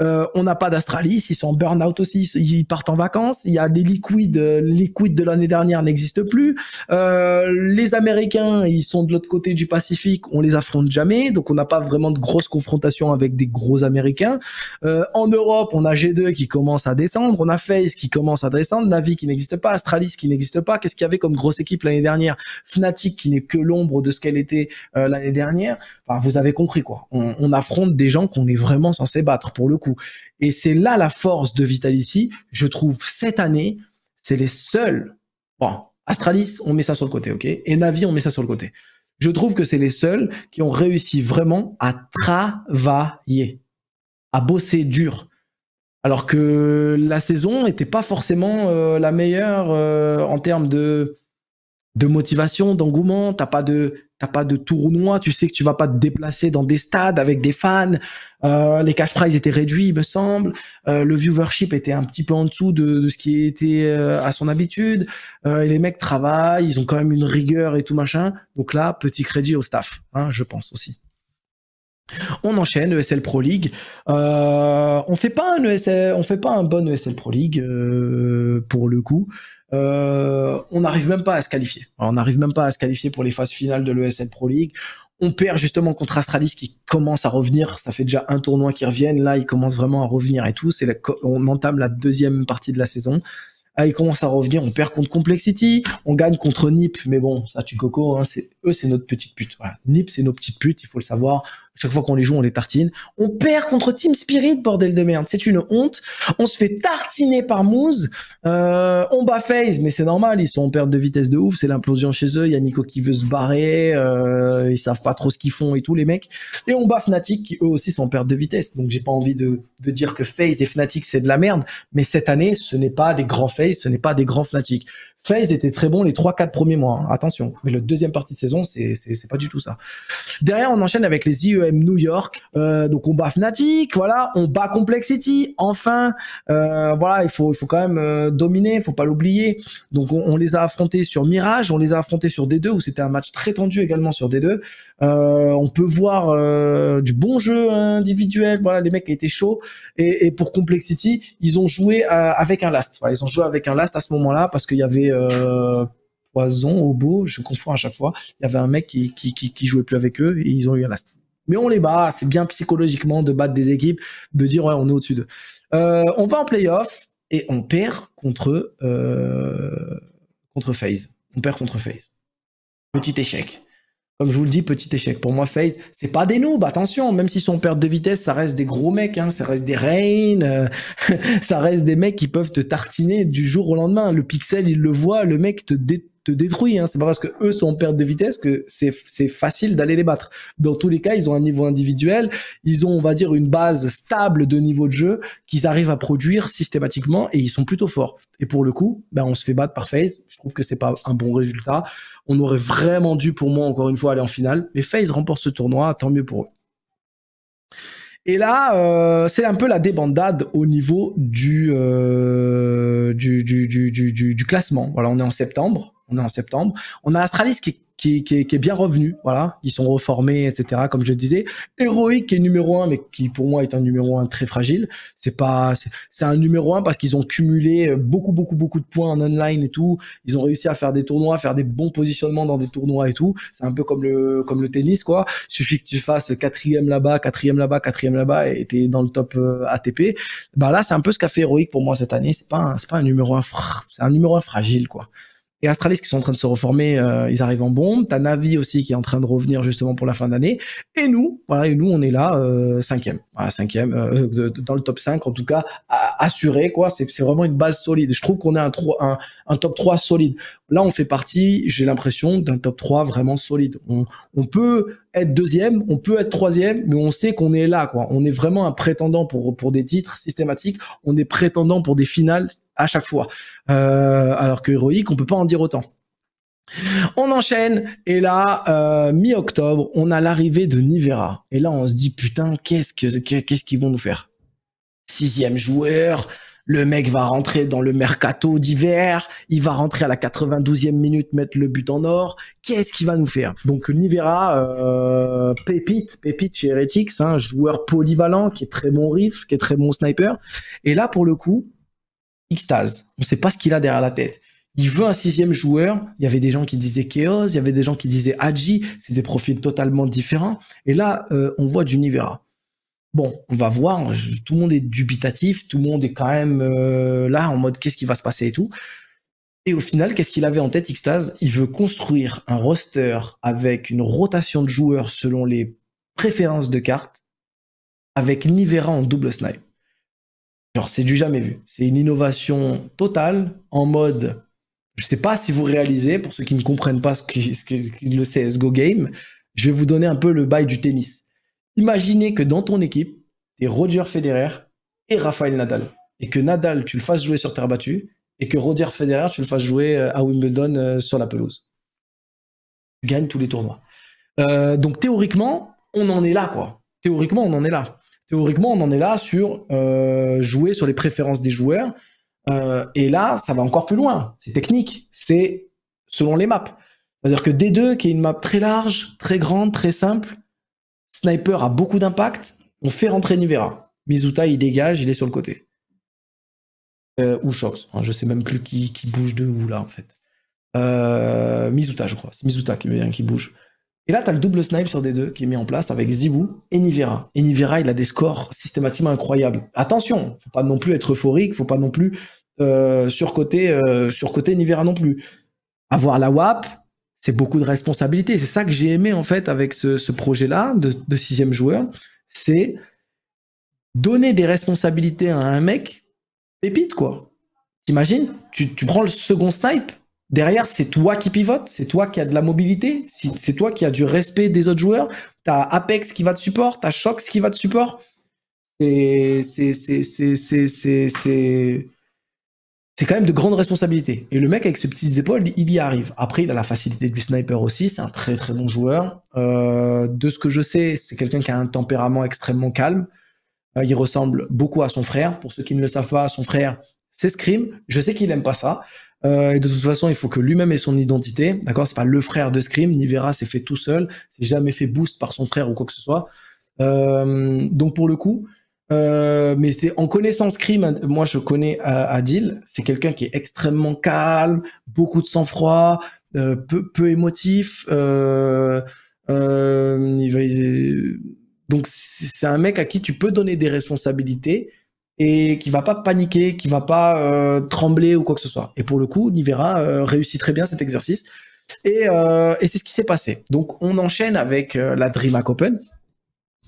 Euh, on n'a pas d'Astralis, ils sont en burn-out aussi, ils partent en vacances. Il y a des liquides, les euh, liquides de l'année dernière n'existent plus. Euh, les Américains, ils sont de l'autre côté du Pacifique, on les affronte jamais, donc on n'a pas vraiment de grosses confrontations avec des gros Américains. en Europe, on a G2 qui commence à descendre, on a FaZe qui commence à descendre, Navi qui n'existe pas, Astralis qui n'existe pas. Qu'est-ce qu'il y avait comme grosse équipe l'année dernière Fnatic qui n'est que l'ombre de ce qu'elle était l'année dernière. vous avez compris quoi. On, on affronte des gens qu'on est vraiment censé battre pour le et c'est là la force de Vitality. Je trouve cette année, c'est les seuls. Bon, Astralis, on met ça sur le côté, ok Et Navi, on met ça sur le côté. Je trouve que c'est les seuls qui ont réussi vraiment à travailler, à bosser dur. Alors que la saison n'était pas forcément euh, la meilleure euh, en termes de de motivation, d'engouement, t'as pas de t'as pas de tournoi, tu sais que tu vas pas te déplacer dans des stades avec des fans, euh, les cash prizes étaient réduits, il me semble, euh, le viewership était un petit peu en dessous de, ce qui était euh, à son habitude, les mecs travaillent, ils ont quand même une rigueur et tout machin, donc là petit crédit au staff, hein, je pense aussi. On enchaîne ESL Pro League. Euh, on fait pas un e fait pas un bon ESL Pro League euh, pour le coup. Euh, on n'arrive même pas à se qualifier. on n'arrive même pas à se qualifier pour les phases finales de l'ESL Pro League. On perd justement contre Astralis qui commence à revenir. Ça fait déjà un tournoi qui reviennent. Là, ils commencent vraiment à revenir et tout. on entame la deuxième partie de la saison. Ah, ils commencent à revenir. On perd contre Complexity, on gagne contre Nip, mais bon, ça tu coco. Hein, c'est eux, c'est notre petite pute. Nip, c'est nos petites putes, il faut le savoir chaque fois qu'on les joue, on les tartine. On perd contre Team Spirit, bordel de merde. C'est une honte. On se fait tartiner par Moose. Euh, on bat FaZe, mais c'est normal. Ils sont en perte de vitesse de ouf. C'est l'implosion chez eux. Il y a Nico qui veut se barrer. Euh, ils savent pas trop ce qu'ils font et tous les mecs. Et on bat Fnatic, qui eux aussi sont en perte de vitesse. Donc j'ai pas envie de, dire que FaZe et Fnatic, c'est de la merde. Mais cette année, ce n'est pas des grands FaZe, ce n'est pas des grands Fnatic. FaZe était très bon les 3-4 premiers mois. Hein. Attention. Mais le deuxième partie de saison, c'est pas du tout ça. Derrière, on enchaîne avec les IE E New York. Euh, donc on bat Fnatic, voilà, on bat Complexity, enfin, euh, voilà, il faut, il faut quand même euh, dominer, il faut pas l'oublier. Donc on, les a affrontés sur Mirage, on les a affrontés sur D2 où c'était un match très tendu également sur D2. on peut voir du bon jeu individuel, voilà, les mecs étaient chauds. Et, pour Complexity, ils ont joué avec un last. ils ont joué avec un last à ce moment-là parce qu'il y avait Poison, Obo, je confonds à chaque fois. Il y avait un mec qui, qui, qui jouait plus avec eux et ils ont eu un last mais on les bat. C'est bien psychologiquement de battre des équipes, de dire ouais, on est au-dessus d'eux. Euh, on va en playoff et on perd contre, euh, contre FaZe. On perd contre FaZe. Petit échec. Comme je vous le dis, petit échec. Pour moi, FaZe, c'est pas des noobs, attention. Même si son en perte de vitesse, ça reste des gros mecs, hein. ça reste des reines. Euh, ça reste des mecs qui peuvent te tartiner du jour au lendemain. Le pixel, il le voit, le mec te, dé te détruit. Hein. C'est pas parce que eux sont en perte de vitesse que c'est, c'est facile d'aller les battre. Dans tous les cas, ils ont un niveau individuel, ils ont, on va dire, une base stable de niveau de jeu qu'ils arrivent à produire systématiquement et ils sont plutôt forts. Et pour le coup, ben, on se fait battre par FaZe. Je trouve que c'est pas un bon résultat. On aurait vraiment dû, pour moi, encore une fois, aller en finale. Mais FaZe remporte ce tournoi, tant mieux pour eux. Et là, euh, c'est un peu la débandade au niveau du, euh, du, du, du, classement. Voilà, on est en septembre on est en septembre. On a Astralis qui, est bien revenu, voilà. Ils sont reformés, etc. Comme je le disais, héroïque qui est numéro un, mais qui pour moi est un numéro un très fragile. C'est pas, c'est un numéro un parce qu'ils ont cumulé euh, beaucoup, beaucoup, beaucoup de points en online et tout. Ils ont réussi à faire des tournois, faire des bons positionnements dans des tournois et tout. C'est un peu comme le, tennis, quoi. Il suffit que tu fasses quatrième là-bas, quatrième là-bas, quatrième là-bas et t'es dans le top euh, ATP. Bah là, c'est un peu ce qu'a fait Heroic pour moi cette année. C'est pas, pas un numéro un, c'est un numéro un fragile, quoi et Astralis qui sont en train de se reformer, euh, ils arrivent en bombe. T'as Navi aussi qui est en train de revenir justement pour la fin d'année. Et nous, voilà, et nous on est là euh, cinquième, voilà, cinquième euh, euh dans le top 5 en tout cas assuré quoi. C'est vraiment une base solide. Je trouve qu'on a un, un, un, top 3 solide. Là on fait partie, j'ai l'impression d'un top 3 vraiment solide. On, on, peut être deuxième, on peut être troisième, mais on sait qu'on est là quoi. On est vraiment un prétendant pour pour des titres systématiques. On est prétendant pour des finales à chaque fois. Euh, alors que héroïque on peut pas en dire autant. On enchaîne et là, euh, mi-octobre, on a l'arrivée de Nivera. Et là, on se dit putain, qu'est-ce que qu'est-ce qu'ils vont nous faire Sixième joueur, le mec va rentrer dans le mercato d'hiver, il va rentrer à la 92e minute, mettre le but en or. Qu'est-ce qu'il va nous faire Donc Nivera, euh, pépite, pépite chez Heretics, un hein, joueur polyvalent qui est très bon riff, qui est très bon sniper. Et là, pour le coup, Xtase. On ne sait pas ce qu'il a derrière la tête. Il veut un sixième joueur. Il y avait des gens qui disaient Chaos, il y avait des gens qui disaient Adji. C'est des profils totalement différents. Et là, euh, on voit du Nivera. Bon, on va voir. tout le monde est dubitatif. Tout le monde est quand même euh, là en mode qu'est-ce qui va se passer et tout. Et au final, qu'est-ce qu'il avait en tête, Xtase Il veut construire un roster avec une rotation de joueurs selon les préférences de cartes, avec Nivera en double snipe. Genre, c'est du jamais vu. C'est une innovation totale en mode. Je sais pas si vous réalisez, pour ceux qui ne comprennent pas ce le CSGO game, je vais vous donner un peu le bail du tennis. Imaginez que dans ton équipe, tu es Roger Federer et Rafael Nadal. Et que Nadal, tu le fasses jouer sur terre battue et que Roger Federer, tu le fasses jouer euh, à Wimbledon euh, sur la pelouse. Tu gagnes tous les tournois. Euh, donc théoriquement, on en est là, quoi. Théoriquement, on en est là. Théoriquement, on en est là sur euh, jouer sur les préférences des joueurs. Euh, et là, ça va encore plus loin. C'est technique, c'est selon les maps. C'est-à-dire que D2, qui est une map très large, très grande, très simple, Sniper a beaucoup d'impact, on fait rentrer Nivera. Mizuta, il dégage, il est sur le côté. Euh, ou Shox, Je je sais même plus qui, qui bouge de où là en fait. Mizuta, je crois. C'est Mizuta qui, qui bouge. Et là, tu as le double snipe sur des deux qui est mis en place avec Zibou et Nivera. Et Nivera, il a des scores systématiquement incroyables. Attention, faut pas non plus être euphorique, faut pas non plus euh, surcoter, euh, Nivera non plus. Avoir la WAP, c'est beaucoup de responsabilités. C'est ça que j'ai aimé en fait avec ce, projet-là de, sixième joueur, c'est donner des responsabilités à un mec pépite quoi. T'imagines tu, tu prends le second snipe, Derrière, c'est toi qui pivote, c'est toi qui as de la mobilité, c'est toi qui as du respect des autres joueurs. T'as Apex qui va te support, t'as Shox qui va te support. C'est quand même de grandes responsabilités. Et le mec avec ses petites épaules, il y arrive. Après, il a la facilité du sniper aussi, c'est un très très bon joueur. Euh, de ce que je sais, c'est quelqu'un qui a un tempérament extrêmement calme. Euh, il ressemble beaucoup à son frère. Pour ceux qui ne le savent pas, son frère, c'est Scream. Je sais qu'il n'aime pas ça. Euh, et de toute façon, il faut que lui-même ait son identité. D'accord C'est pas le frère de Scream. Nivera s'est fait tout seul. C'est jamais fait boost par son frère ou quoi que ce soit. Euh, donc pour le coup, euh, mais c'est en connaissant Scream, moi je connais Adil. C'est quelqu'un qui est extrêmement calme, beaucoup de sang-froid, peu, émotif. Il donc c'est un mec à qui tu peux donner des responsabilités et qui va pas paniquer, qui va pas euh, trembler ou quoi que ce soit. Et pour le coup, Nivera euh, réussit très bien cet exercice. Euh, et, c'est ce qui s'est passé. Donc on enchaîne avec la DreamHack Open.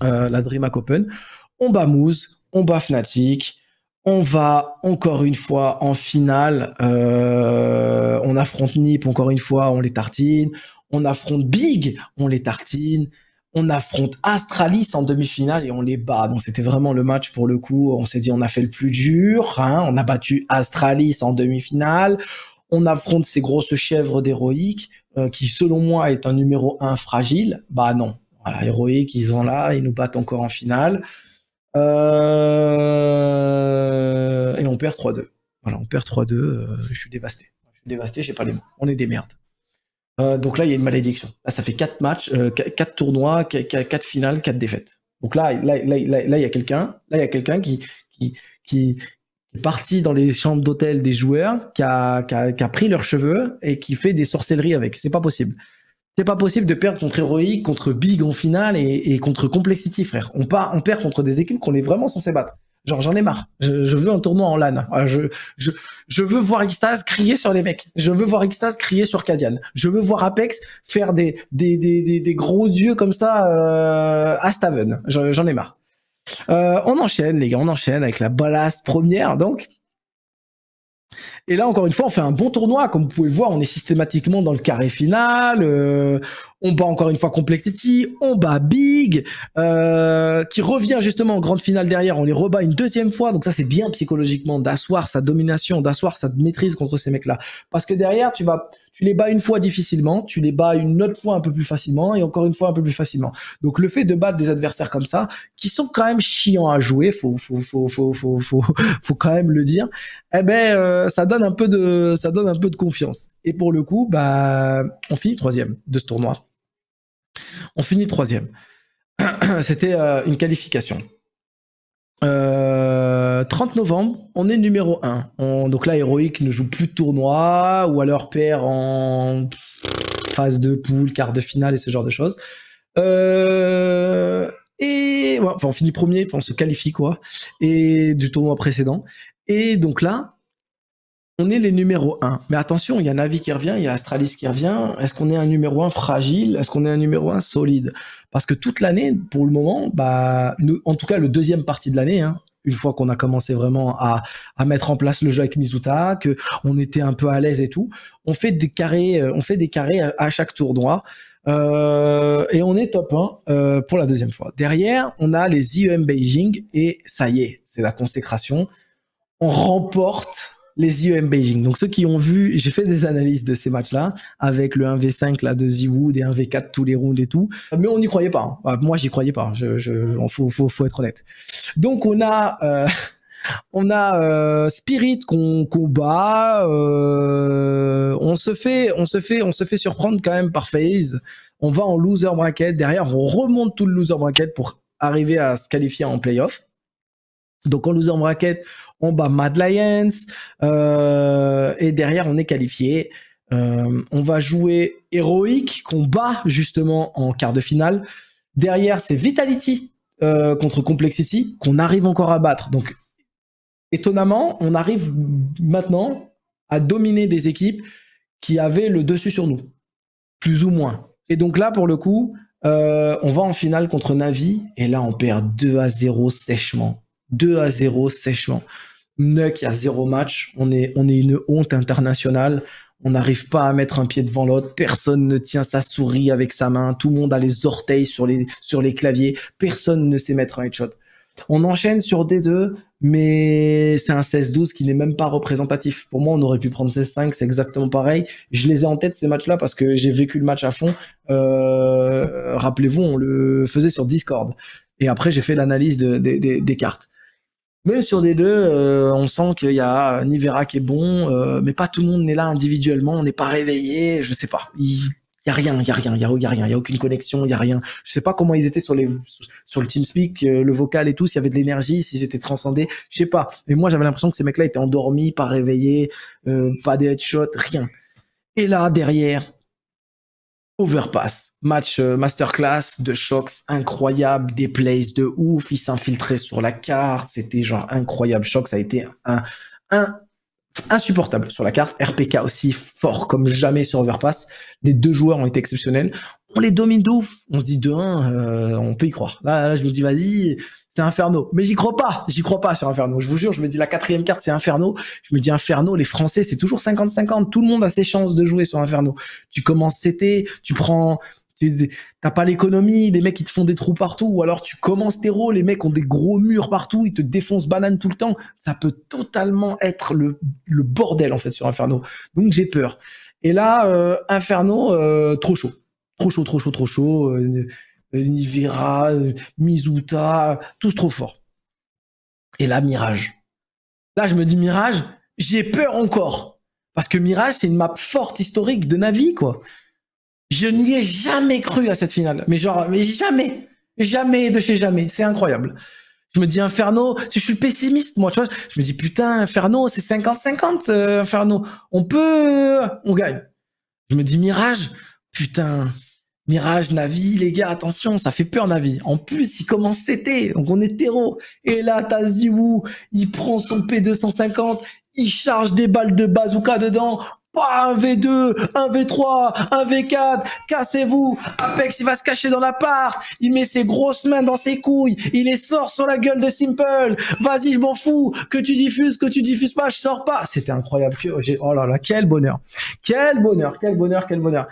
la DreamHack Open. On bat Moose, on bat Fnatic. On va encore une fois en finale. on affronte Nip encore une fois, on les tartine. On affronte Big, on les tartine on affronte Astralis en demi-finale et on les bat. Donc c'était vraiment le match pour le coup. On s'est dit on a fait le plus dur. Hein. On a battu Astralis en demi-finale. On affronte ces grosses chèvres d'héroïque euh, qui selon moi est un numéro un fragile. Bah non. Voilà, héroïque, ils ont là, ils nous battent encore en finale. Euh, et on perd 3-2. Voilà, on perd 3-2. Euh, je suis dévasté. Je suis dévasté, j'ai pas les mots. On est des merdes. Euh, donc là, il y a une malédiction. Là, ça fait quatre matchs, euh, quatre tournois, quatre finales, quatre défaites. Donc là, là, il y a quelqu'un, là, il y quelqu'un qui, qui, est parti dans les chambres d'hôtel des joueurs, qui a, pris leurs cheveux et qui fait des sorcelleries avec. C'est pas possible. C'est pas possible de perdre contre Heroic, contre Big en finale et, contre Complexity, frère. On, on perd contre des équipes qu'on est vraiment censé battre. Genre, j'en ai marre. Je, veux un tournoi en LAN. Euh, je, je, veux voir Extase crier sur les mecs. Je veux voir Extase crier sur Kadian. Je veux voir Apex faire des, des, gros yeux comme ça euh, à Staven. J'en ai marre. Euh, on enchaîne, les gars, on enchaîne avec la ballast première, donc. Et là, encore une fois, on fait un bon tournoi. Comme vous pouvez voir, on est systématiquement dans le carré final. Euh, on bat encore une fois Complexity, on bat Big, euh, qui revient justement en grande finale derrière. On les rebat une deuxième fois. Donc ça, c'est bien psychologiquement d'asseoir sa domination, d'asseoir sa maîtrise contre ces mecs-là. Parce que derrière, tu vas, tu les bats une fois difficilement, tu les bats une autre fois un peu plus facilement et encore une fois un peu plus facilement. Donc le fait de battre des adversaires comme ça, qui sont quand même chiants à jouer, faut faut faut faut faut faut, quand même le dire, eh ben euh, ça donne un peu de ça donne un peu de confiance. Et pour le coup, bah, on finit troisième de ce tournoi. On finit troisième. C'était euh, une qualification. 30 euh, novembre, on est numéro 1. donc là, Héroïque ne joue plus de tournoi ou alors perd en phase de poule, quart de finale et ce genre de choses. Euh, et enfin, on finit premier, on se qualifie quoi, et du tournoi précédent. Et donc là, on est les numéros 1. Mais attention, il y a Navi qui revient, il y a Astralis qui revient. Est-ce qu'on est un numéro 1 fragile Est-ce qu'on est un numéro 1 solide Parce que toute l'année, pour le moment, bah, en tout cas le deuxième partie de l'année, hein, une fois qu'on a commencé vraiment à, mettre en place le jeu avec Mizuta, que on était un peu à l'aise et tout, on fait des carrés, euh, on fait des carrés à, chaque tournoi. droit. Euh, et on est top 1 euh, pour la deuxième fois. Derrière, on a les IEM Beijing et ça y est, c'est la consécration. On remporte les IEM Beijing. Donc ceux qui ont vu, j'ai fait des analyses de ces matchs-là avec le 1v5 là de Ziwood et 1v4 tous les rounds et tout, mais on n'y croyait pas. Hein. Moi j'y croyais pas. Hein. Je, je faut, faut, faut, être honnête. Donc on a euh, on a euh, Spirit qu'on combat. Euh, on se fait on se fait on se fait surprendre quand même par FaZe. On va en loser bracket derrière, on remonte tout le loser bracket pour arriver à se qualifier en playoff. Donc en loser bracket, on bat Mad Lions euh, et derrière on est qualifié. Euh, on va jouer Heroic qu'on bat justement en quart de finale. Derrière c'est Vitality euh, contre Complexity qu'on arrive encore à battre. Donc étonnamment, on arrive maintenant à dominer des équipes qui avaient le dessus sur nous, plus ou moins. Et donc là pour le coup, on va en finale contre Navi et là on perd 2 à 0 sèchement 2 à 0 sèchement. Nuck, il y a zéro match. On est, on est une honte internationale. On n'arrive pas à mettre un pied devant l'autre. Personne ne tient sa souris avec sa main. Tout le monde a les orteils sur les, sur les claviers. Personne ne sait mettre un headshot. On enchaîne sur D2, mais c'est un 16-12 qui n'est même pas représentatif. Pour moi, on aurait pu prendre 16-5, c'est exactement pareil. Je les ai en tête, ces matchs-là, parce que j'ai vécu le match à fond. Euh, rappelez-vous, on le faisait sur Discord. Et après, j'ai fait l'analyse des cartes. Mais sur des deux, euh, on sent qu'il y a Nivera qui est bon, euh, mais pas tout le monde n'est là individuellement, on n'est pas réveillé, je sais pas. Il y a rien, il y a rien, il y a, rien, il y a aucune connexion, il y a rien. Je sais pas comment ils étaient sur les sur le TeamSpeak, euh, le vocal et tout, s'il y avait de l'énergie, s'ils étaient transcendés, je sais pas. Mais moi j'avais l'impression que ces mecs-là étaient endormis, pas réveillés, pas des headshots, rien. Et là derrière, Overpass, match euh, masterclass de shocks incroyable, des plays de ouf, il s'infiltrait sur la carte, c'était genre incroyable shocks ça a été un, insupportable sur la carte. RPK aussi fort comme jamais sur Overpass, les deux joueurs ont été exceptionnels. On les domine de ouf, on se dit 2-1, euh, on peut y croire. là je me dis vas-y, c'est Inferno. Mais j'y crois pas, j'y crois pas sur Inferno. Je vous jure, je me dis la quatrième carte, c'est Inferno. Je me dis Inferno, les Français, c'est toujours 50-50. Tout le monde a ses chances de jouer sur Inferno. Tu commences CT, tu prends, t'as pas l'économie, des mecs ils te font des trous partout, ou alors tu commences tes rôles, les mecs ont des gros murs partout, ils te défoncent banane tout le temps. Ça peut totalement être le, bordel en fait sur Inferno. Donc j'ai peur. Et là, euh, Inferno, euh, trop chaud. Trop chaud, trop chaud, trop chaud. Euh, Nivera, Mizuta, tous trop forts. Et là, Mirage. Là, je me dis Mirage, j'ai peur encore. Parce que Mirage, c'est une map forte historique de Navi, quoi. Je n'y ai jamais cru à cette finale. Mais genre, jamais. Jamais de chez jamais. C'est incroyable. Je me dis Inferno, je suis le pessimiste, moi, tu vois. Je me dis putain, Inferno, c'est 50-50, euh, Inferno. On peut, on gagne. Je me dis Mirage, putain, Mirage, Navi, les gars, attention, ça fait peur Navi. En plus, il commence CT, donc on est terreau. Et là, t'as Ziwu, il prend son P250, il charge des balles de bazooka dedans. Pas un V2, un V3, un V4, cassez-vous. Apex, il va se cacher dans la part, Il met ses grosses mains dans ses couilles. Il les sort sur la gueule de Simple. Vas-y, je m'en fous. Que tu diffuses, que tu diffuses pas, je sors pas. C'était incroyable. Oh là là, quel bonheur. Quel bonheur, quel bonheur, quel bonheur.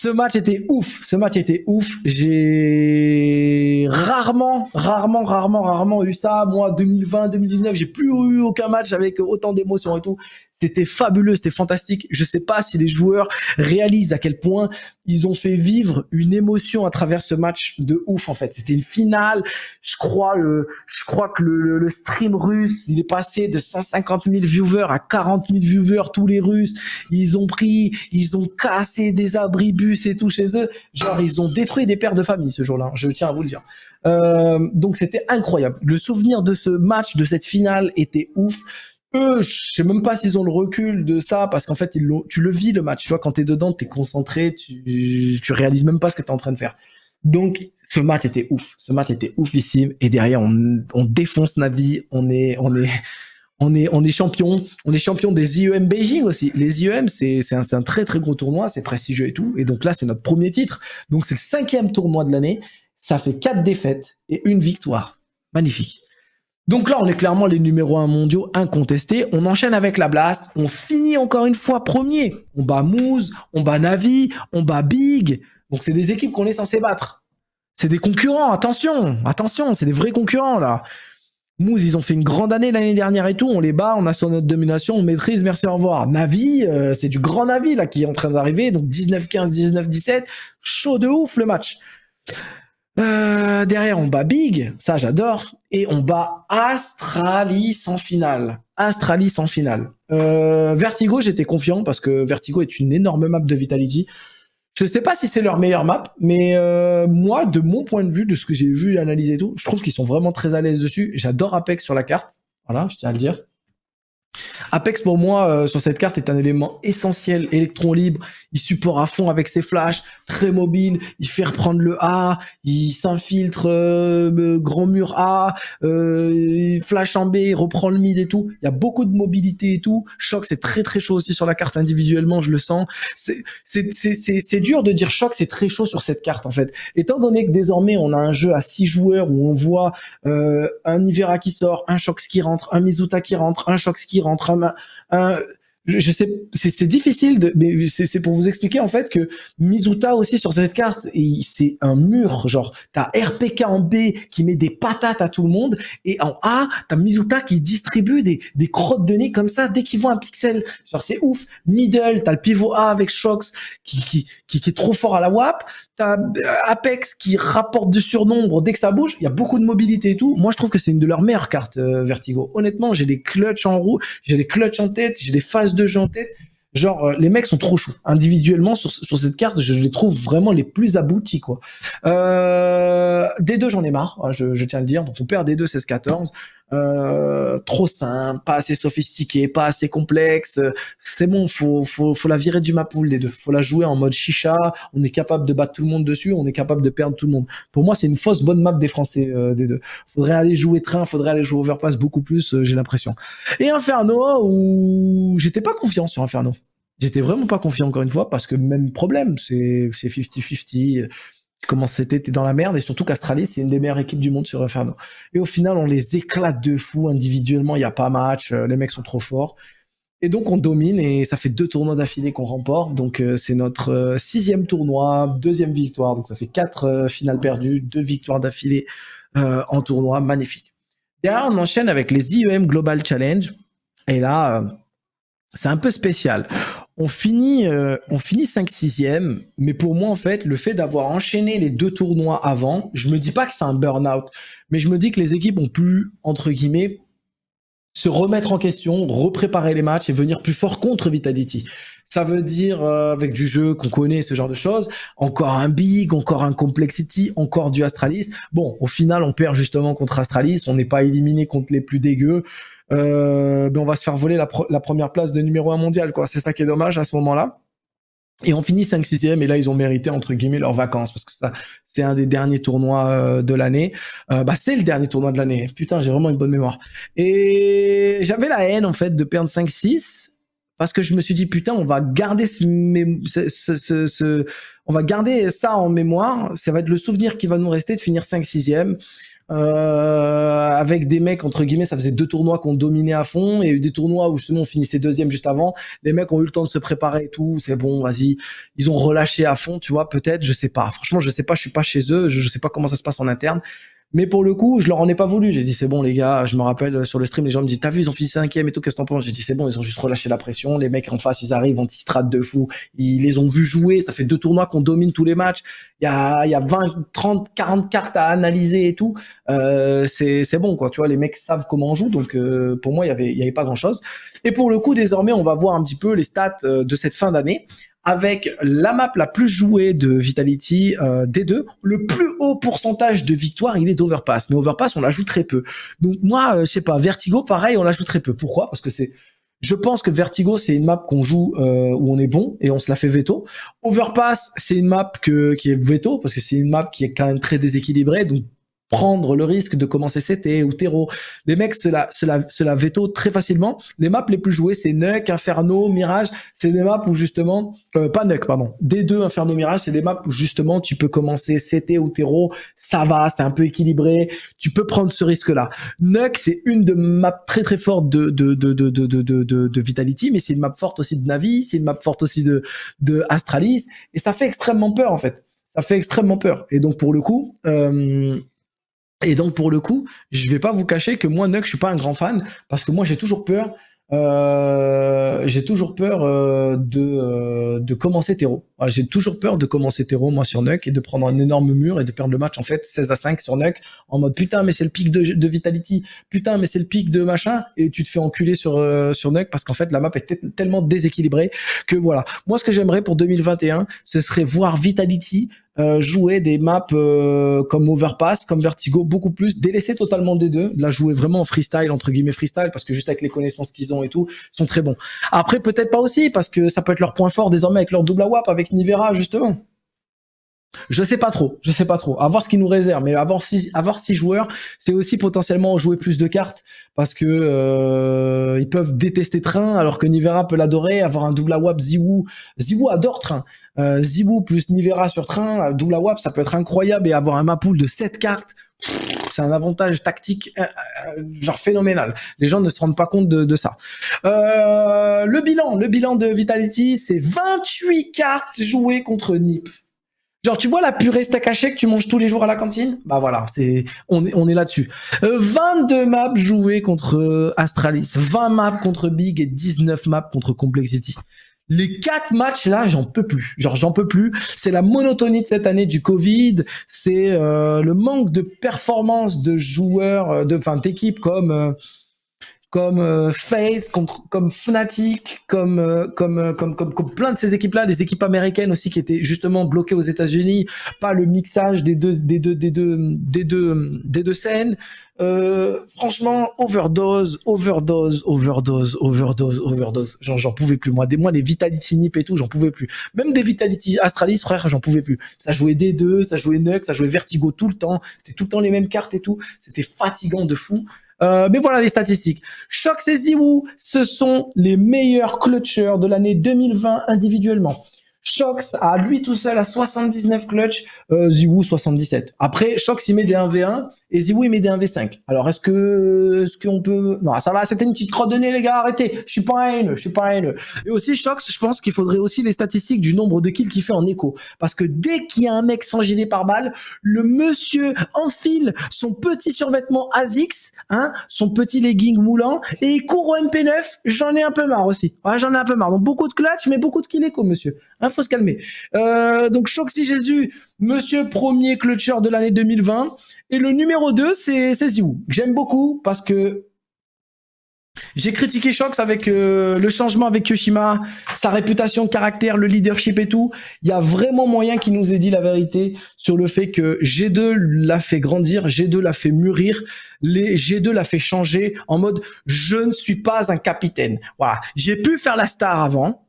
Ce match était ouf. Ce match était ouf. J'ai rarement, rarement, rarement, rarement eu ça. Moi, 2020, 2019, j'ai plus eu aucun match avec autant d'émotions et tout. C'était fabuleux, c'était fantastique. Je sais pas si les joueurs réalisent à quel point ils ont fait vivre une émotion à travers ce match de ouf en fait. C'était une finale. Je crois je crois que le, stream russe, il est passé de 150 000 viewers à 40 000 viewers tous les Russes. Ils ont pris, ils ont cassé des abribus et tout chez eux. Genre ils ont détruit des pères de famille ce jour-là. Hein, je tiens à vous le dire. Euh, donc c'était incroyable. Le souvenir de ce match, de cette finale était ouf eux, je sais même pas s'ils ont le recul de ça, parce qu'en fait, ils tu le vis le match. Tu vois, quand tu es dedans, tu es concentré, tu, tu réalises même pas ce que tu es en train de faire. Donc, ce match était ouf. Ce match était oufissime. Et derrière, on, on défonce Navi. On est, on est, on est, on est champion. On est champion des IEM Beijing aussi. Les IEM, c'est, c'est un, un, très, très gros tournoi. C'est prestigieux et tout. Et donc là, c'est notre premier titre. Donc, c'est le cinquième tournoi de l'année. Ça fait quatre défaites et une victoire. Magnifique. Donc là, on est clairement les numéros 1 mondiaux incontestés. On enchaîne avec la Blast. On finit encore une fois premier. On bat Moose, on bat Navi, on bat Big. Donc c'est des équipes qu'on est censé battre. C'est des concurrents, attention, attention, c'est des vrais concurrents là. Moose, ils ont fait une grande année l'année dernière et tout. On les bat, on sur notre domination, on maîtrise, merci, au revoir. Navi, euh, c'est du grand Navi là qui est en train d'arriver. Donc 19-15, 19-17, chaud de ouf le match. Euh, derrière, on bat Big, ça j'adore, et on bat Astralis en finale. Astralis en finale. Euh, Vertigo, j'étais confiant parce que Vertigo est une énorme map de Vitality. Je sais pas si c'est leur meilleure map, mais euh, moi, de mon point de vue, de ce que j'ai vu, analysé et tout, je trouve qu'ils sont vraiment très à l'aise dessus. J'adore Apex sur la carte. Voilà, je tiens à le dire. Apex pour moi euh, sur cette carte est un élément essentiel, électron libre, il supporte à fond avec ses flashs, très mobile, il fait reprendre le A, il s'infiltre euh, grand mur A, euh, flash en B, reprend le mid et tout, il y a beaucoup de mobilité et tout, choc c'est très très chaud aussi sur la carte individuellement, je le sens, c'est dur de dire choc c'est très chaud sur cette carte en fait, étant donné que désormais on a un jeu à 6 joueurs où on voit un Ivera qui sort, un choc qui rentre, un Mizuta qui rentre, un choc qui qui rentre. Un, un, je, sais, c'est difficile de, mais c'est pour vous expliquer en fait que Mizuta aussi sur cette carte, c'est un mur, genre t'as RPK en B qui met des patates à tout le monde et en A t'as Mizuta qui distribue des, des crottes de nez comme ça dès qu'il voit un pixel, genre c'est ouf. Middle, t'as le pivot A avec Shox qui, qui qui, est trop fort à la WAP, t'as euh, Apex qui rapporte du surnombre dès que ça bouge, il y a beaucoup de mobilité et tout. Moi je trouve que c'est une de leurs meilleures cartes euh, Vertigo. Honnêtement, j'ai des clutches en roue, j'ai des clutches en tête, j'ai des phases de tête. Genre, euh, les mecs sont trop chauds. Individuellement, sur, cette carte, je les trouve vraiment les plus aboutis, quoi. Euh, D2, j'en ai marre, hein, je, tiens à le dire. Donc, on perd D2, 16-14. Euh, trop simple, pas assez sophistiqué, pas assez complexe. C'est bon, faut, faut, faut la virer du pool des deux. Faut la jouer en mode chicha. On est capable de battre tout le monde dessus, on est capable de perdre tout le monde. Pour moi, c'est une fausse bonne map des Français euh, des deux. Faudrait aller jouer train, faudrait aller jouer overpass beaucoup plus, euh, j'ai l'impression. Et Inferno où j'étais pas confiant sur Inferno. J'étais vraiment pas confiant encore une fois parce que même problème, c'est 50-50 comment c'était, t'es dans la merde, et surtout qu'Astralis, c'est une des meilleures équipes du monde sur Inferno. Et au final, on les éclate de fou individuellement, il n'y a pas match, euh, les mecs sont trop forts. Et donc on domine et ça fait deux tournois d'affilée qu'on remporte. Donc euh, c'est notre euh, sixième tournoi, deuxième victoire. Donc ça fait quatre finales perdues, deux victoires d'affilée en tournoi, magnifique. Derrière on enchaîne avec les IEM Global Challenge. Et là c'est un peu spécial on finit, euh, on finit 5 6 e mais pour moi, en fait, le fait d'avoir enchaîné les deux tournois avant, je me dis pas que c'est un burn-out, mais je me dis que les équipes ont pu, entre guillemets, se remettre en question, repréparer les matchs et venir plus fort contre Vitality. Ça veut dire, euh, avec du jeu qu'on connaît, ce genre de choses, encore un Big, encore un Complexity, encore du Astralis. Bon, au final, on perd justement contre Astralis, on n'est pas éliminé contre les plus dégueux euh, ben on va se faire voler la, la, première place de numéro 1 mondial. quoi. C'est ça qui est dommage à ce moment-là. Et on finit 5 6 e et là, ils ont mérité, entre guillemets, leurs vacances, parce que ça, c'est un des derniers tournois euh, de l'année. Euh, bah, c'est le dernier tournoi de l'année. Putain, j'ai vraiment une bonne mémoire. Et j'avais la haine, en fait, de perdre 5-6, parce que je me suis dit, putain, on va garder ce, ce, ce, ce on va garder ça en mémoire. Ça va être le souvenir qui va nous rester de finir 5 6 e euh, avec des mecs entre guillemets, ça faisait deux tournois qu'on dominait à fond, et il y a eu des tournois où justement on finissait deuxième juste avant. Les mecs ont eu le temps de se préparer et tout, c'est bon, vas-y, ils ont relâché à fond, tu vois, peut-être, je sais pas. Franchement, je sais pas, je suis pas chez eux, je, je sais pas comment ça se passe en interne, mais pour le coup, je leur en ai pas voulu. J'ai dit, c'est bon, les gars, je me rappelle euh, sur le stream, les gens me disent, t'as vu, ils ont fini cinquième et tout, qu'est-ce que t'en penses? J'ai dit, c'est bon, ils ont juste relâché la pression. Les mecs en face, ils arrivent, anti strate de fou. Ils les ont vus jouer. Ça fait deux tournois qu'on domine tous les matchs. Il y a, il y a 20, 30, 40 cartes à analyser et tout. Euh, c'est, c'est bon, quoi. Tu vois, les mecs savent comment on joue. Donc, euh, pour moi, il y avait, il y avait pas grand chose. Et pour le coup, désormais, on va voir un petit peu les stats euh, de cette fin d'année avec la map la plus jouée de Vitality euh, des deux, le plus haut pourcentage de victoire, il est d'Overpass. Mais Overpass, on l'ajoute très peu. Donc moi, euh, je sais pas, Vertigo, pareil, on l'ajoute très peu. Pourquoi Parce que c'est je pense que Vertigo, c'est une map qu'on joue euh, où on est bon et on se la fait veto. Overpass, c'est une map que, qui est veto parce que c'est une map qui est quand même très déséquilibrée. Donc prendre le risque de commencer CT ou Tero, Les mecs cela cela cela veto très facilement. Les maps les plus jouées, c'est Nuke, Inferno, Mirage. C'est des maps où justement, euh, pas Nuke, pardon, D2, Inferno, Mirage, c'est des maps où justement tu peux commencer CT ou Tero, Ça va, c'est un peu équilibré. Tu peux prendre ce risque-là. Nuke, c'est une de maps très très fortes de, de, de, de, de, de, Vitality, mais c'est une map forte aussi de Navi, c'est une map forte aussi de, de Astralis. Et ça fait extrêmement peur en fait. Ça fait extrêmement peur. Et donc pour le coup, euh, et donc pour le coup, je vais pas vous cacher que moi Nuck, je suis pas un grand fan parce que moi j'ai toujours peur, euh, j'ai toujours peur euh, de, euh, de commencer terreau. J'ai toujours peur de commencer terreau moi sur Nuck et de prendre un énorme mur et de perdre le match en fait 16 à 5 sur Nuck en mode putain mais c'est le pic de, Vitality, putain mais c'est le pic de machin et tu te fais enculer sur sur Nuck parce qu'en fait la map est tellement déséquilibrée que voilà. Moi ce que j'aimerais pour 2021, ce serait voir Vitality euh, jouer des maps euh, comme Overpass, comme Vertigo, beaucoup plus, délaisser totalement des deux, de la jouer vraiment en freestyle, entre guillemets freestyle, parce que juste avec les connaissances qu'ils ont et tout, sont très bons. Après, peut-être pas aussi, parce que ça peut être leur point fort désormais avec leur double awap avec Nivera, justement. Je sais pas trop, je sais pas trop. À voir ce qu'il nous réserve, mais avoir six, joueurs, c'est aussi potentiellement jouer plus de cartes parce que euh, ils peuvent détester Train alors que Nivera peut l'adorer. Avoir un double WAP Zibou, Ziwu adore Train. Euh, plus Nivera sur Train, double WAP, ça peut être incroyable et avoir un mapoule de 7 cartes. C'est un avantage tactique euh, euh, genre phénoménal. Les gens ne se rendent pas compte de, ça. le bilan, le bilan de Vitality, c'est 28 cartes jouées contre Nip. Genre, tu vois la purée steak que tu manges tous les jours à la cantine Bah voilà, c'est on est, on est là-dessus. 22 euh, maps jouées contre euh, Astralis, 20 maps contre Big et 19 maps contre Complexity. Les quatre matchs là, j'en peux plus. Genre, j'en peux plus. C'est la monotonie de cette année du Covid. C'est euh, le manque de performance de joueurs, de, fin d'équipes comme comme FaZe, euh, Face, comme, Fnatic, comme, euh, euh, comme, comme, comme, plein de ces équipes-là, des équipes américaines aussi qui étaient justement bloquées aux États-Unis, pas le mixage des deux, des deux, des deux, des deux, des deux scènes. franchement, overdose, overdose, overdose, overdose, overdose. J'en pouvais plus. Moi, des, moi, les Vitality Nip et tout, j'en pouvais plus. Même des Vitality Astralis, frère, j'en pouvais plus. Ça jouait D2, ça jouait Nux, ça jouait Vertigo tout le temps. C'était tout le temps les mêmes cartes et tout. C'était fatigant de fou. Euh, mais voilà les statistiques. Shock et ce sont les meilleurs clutchers de l'année 2020 individuellement. Shox à lui tout seul à 79 clutch, euh, Ziwoo 77. Après, Shox il met des 1v1 et Ziwoo il met des 1v5. Alors est-ce que est-ce qu'on peut Non, ça va, c'était une petite crotte de nez les gars, arrêtez. Je suis pas un haineux, je suis pas un haineux. Et aussi Shox, je pense qu'il faudrait aussi les statistiques du nombre de kills qu'il fait en écho parce que dès qu'il y a un mec sans gilet par balles le monsieur enfile son petit survêtement Azix, hein, son petit legging moulant et il court au MP9. J'en ai un peu marre aussi. Ouais, j'en ai un peu marre. Donc beaucoup de clutch mais beaucoup de kills écho monsieur. Il hein, faut se calmer. Euh, donc Shoxy Jésus, monsieur premier clutcher de l'année 2020. Et le numéro 2, c'est Ziou. J'aime beaucoup parce que j'ai critiqué Shox avec euh, le changement avec Yoshima, sa réputation de caractère, le leadership et tout. Il y a vraiment moyen qu'il nous ait dit la vérité sur le fait que G2 l'a fait grandir, G2 l'a fait mûrir, les G2 l'a fait changer en mode je ne suis pas un capitaine. Voilà, j'ai pu faire la star avant,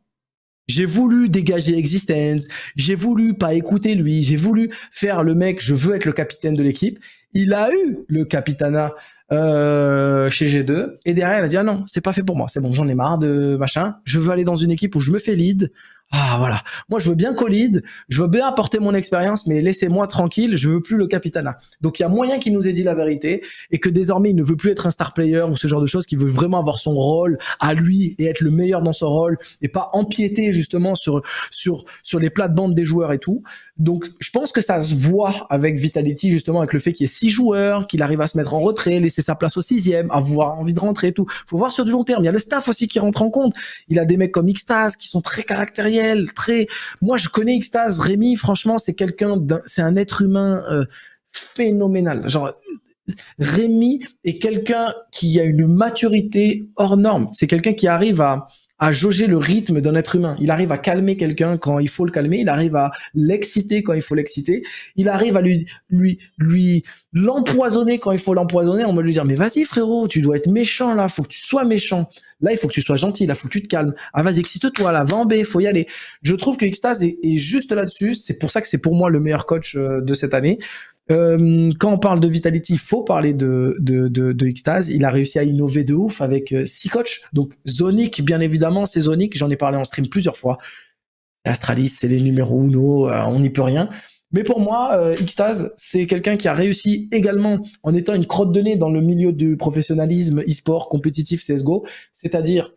j'ai voulu dégager Existence, j'ai voulu pas écouter lui, j'ai voulu faire le mec, je veux être le capitaine de l'équipe. Il a eu le capitana euh, chez G2 et derrière il a dit ah non, c'est pas fait pour moi, c'est bon, j'en ai marre de machin, je veux aller dans une équipe où je me fais lead, ah voilà, moi je veux bien colide, je veux bien apporter mon expérience, mais laissez-moi tranquille, je veux plus le capitana. Donc il y a moyen qu'il nous ait dit la vérité et que désormais il ne veut plus être un star player ou ce genre de choses, qu'il veut vraiment avoir son rôle à lui et être le meilleur dans son rôle et pas empiéter justement sur sur sur les plates-bandes des joueurs et tout. Donc je pense que ça se voit avec Vitality justement avec le fait qu'il y ait six joueurs, qu'il arrive à se mettre en retrait, laisser sa place au sixième, avoir envie de rentrer et tout. Faut voir sur du long terme. Il y a le staff aussi qui rentre en compte. Il a des mecs comme Xtas qui sont très caractériels très. Moi, je connais Extase. Rémi, franchement, c'est quelqu'un, c'est un être humain euh, phénoménal. Genre, Rémi est quelqu'un qui a une maturité hors norme. C'est quelqu'un qui arrive à à jauger le rythme d'un être humain. Il arrive à calmer quelqu'un quand il faut le calmer, il arrive à l'exciter quand il faut l'exciter, il arrive à lui lui lui l'empoisonner quand il faut l'empoisonner, on va lui dire mais vas-y frérot, tu dois être méchant là, faut que tu sois méchant. Là, il faut que tu sois gentil, là, faut que tu te calmes. Ah vas-y, excite-toi là, va B, faut y aller. Je trouve que Extase est, est juste là-dessus, c'est pour ça que c'est pour moi le meilleur coach euh, de cette année. Euh, quand on parle de Vitality, il faut parler de, de, de, de Xtase. Il a réussi à innover de ouf avec euh, six coachs. Donc, Zonic, bien évidemment, c'est Zonic. J'en ai parlé en stream plusieurs fois. Astralis, c'est les numéros uno, euh, on n'y peut rien. Mais pour moi, euh, c'est quelqu'un qui a réussi également en étant une crotte de nez dans le milieu du professionnalisme e-sport compétitif CSGO, c'est-à-dire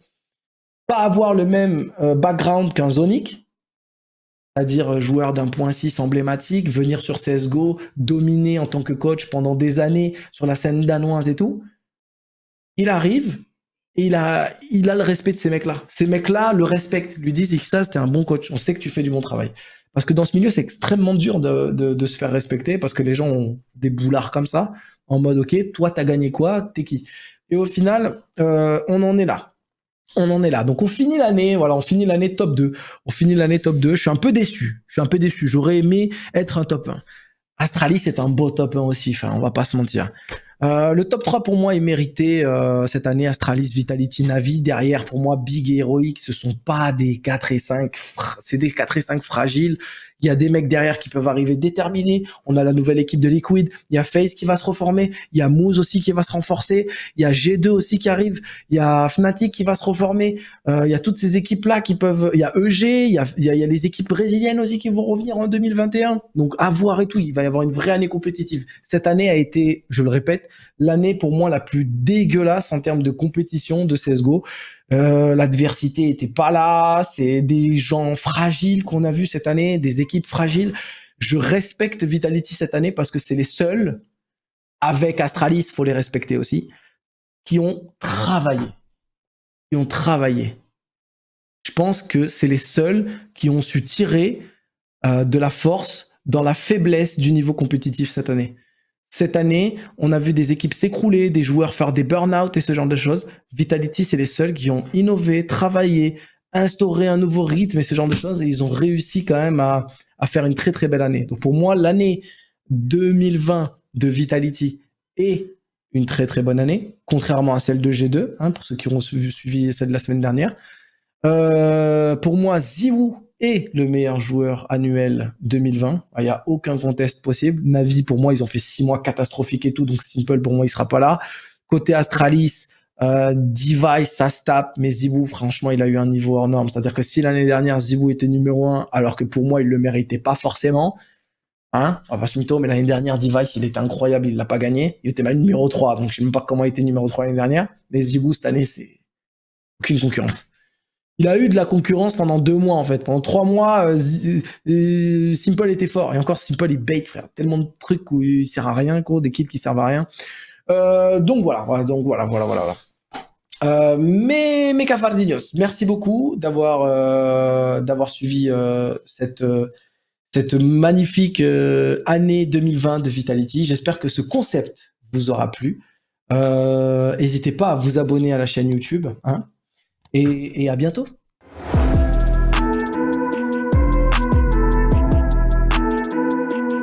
pas avoir le même background qu'un Zonic, c'est-à-dire euh, joueur d'un point 6 emblématique, venir sur CSGO, dominer en tant que coach pendant des années sur la scène danoise et tout. Il arrive et il a, il a le respect de ces mecs-là. Ces mecs-là le respectent, lui disent ça t'es un bon coach, on sait que tu fais du bon travail. Parce que dans ce milieu, c'est extrêmement dur de, se faire respecter parce que les gens ont des boulards comme ça, en mode ok, toi t'as gagné quoi, t'es qui Et au final, euh, on en est là on en est là. Donc on finit l'année, voilà, on finit l'année top 2. On finit l'année top 2. Je suis un peu déçu. Je suis un peu déçu. J'aurais aimé être un top 1. Astralis est un beau top 1 aussi, enfin, on va pas se mentir. Euh, le top 3 pour moi est mérité euh, cette année Astralis, Vitality, Navi. Derrière pour moi Big et Heroic, ce sont pas des 4 et 5, c'est des 4 et 5 fragiles. Il y a des mecs derrière qui peuvent arriver déterminés. On a la nouvelle équipe de Liquid. Il y a Face qui va se reformer. Il y a Moose aussi qui va se renforcer. Il y a G2 aussi qui arrive. Il y a Fnatic qui va se reformer. Euh, il y a toutes ces équipes-là qui peuvent. Il y a EG. Il y a, il y a, il y a les équipes brésiliennes aussi qui vont revenir en 2021. Donc à voir et tout. Il va y avoir une vraie année compétitive. Cette année a été, je le répète, l'année pour moi la plus dégueulasse en termes de compétition de CSGO. Euh, l'adversité n'était pas là. C'est des gens fragiles qu'on a vu cette année, des équipes fragiles. Je respecte Vitality cette année parce que c'est les seuls, avec Astralis, faut les respecter aussi, qui ont travaillé. Qui ont travaillé. Je pense que c'est les seuls qui ont su tirer euh, de la force dans la faiblesse du niveau compétitif cette année. Cette année, on a vu des équipes s'écrouler, des joueurs faire des burn-out et ce genre de choses. Vitality, c'est les seuls qui ont innové, travaillé, instauré un nouveau rythme et ce genre de choses. Et ils ont réussi quand même à, faire une très très belle année. Donc pour moi, l'année 2020 de Vitality est une très très bonne année, contrairement à celle de G2, hein, pour ceux qui ont suivi, celle de la semaine dernière. Euh, pour moi, Ziwoo et le meilleur joueur annuel 2020. Ah, il n'y a aucun contest possible. Navi, pour moi, ils ont fait six mois catastrophiques et tout, donc Simple, pour moi, il sera pas là. Côté Astralis, euh, Device, ça se tape, mais Zibou, franchement, il a eu un niveau hors norme. C'est-à-dire que si l'année dernière, Zibou était numéro 1, alors que pour moi, il le méritait pas forcément, Hein on va pas se mais l'année dernière, Device, il était incroyable, il l'a pas gagné. Il était même numéro 3, donc je sais même pas comment il était numéro 3 l'année dernière. Mais Zibou, cette année, c'est aucune concurrence il a eu de la concurrence pendant deux mois en fait. Pendant trois mois, euh, euh, Simple était fort. Et encore, Simple est bait, frère. Tellement de trucs où il sert à rien, quoi, des kits qui servent à rien. Euh, donc voilà, donc voilà, voilà, voilà. mais mes merci beaucoup d'avoir suivi cette cette magnifique année 2020 de Vitality. J'espère que ce concept vous aura plu. N'hésitez pas à vous abonner à la chaîne YouTube. Hein. Et, à bientôt.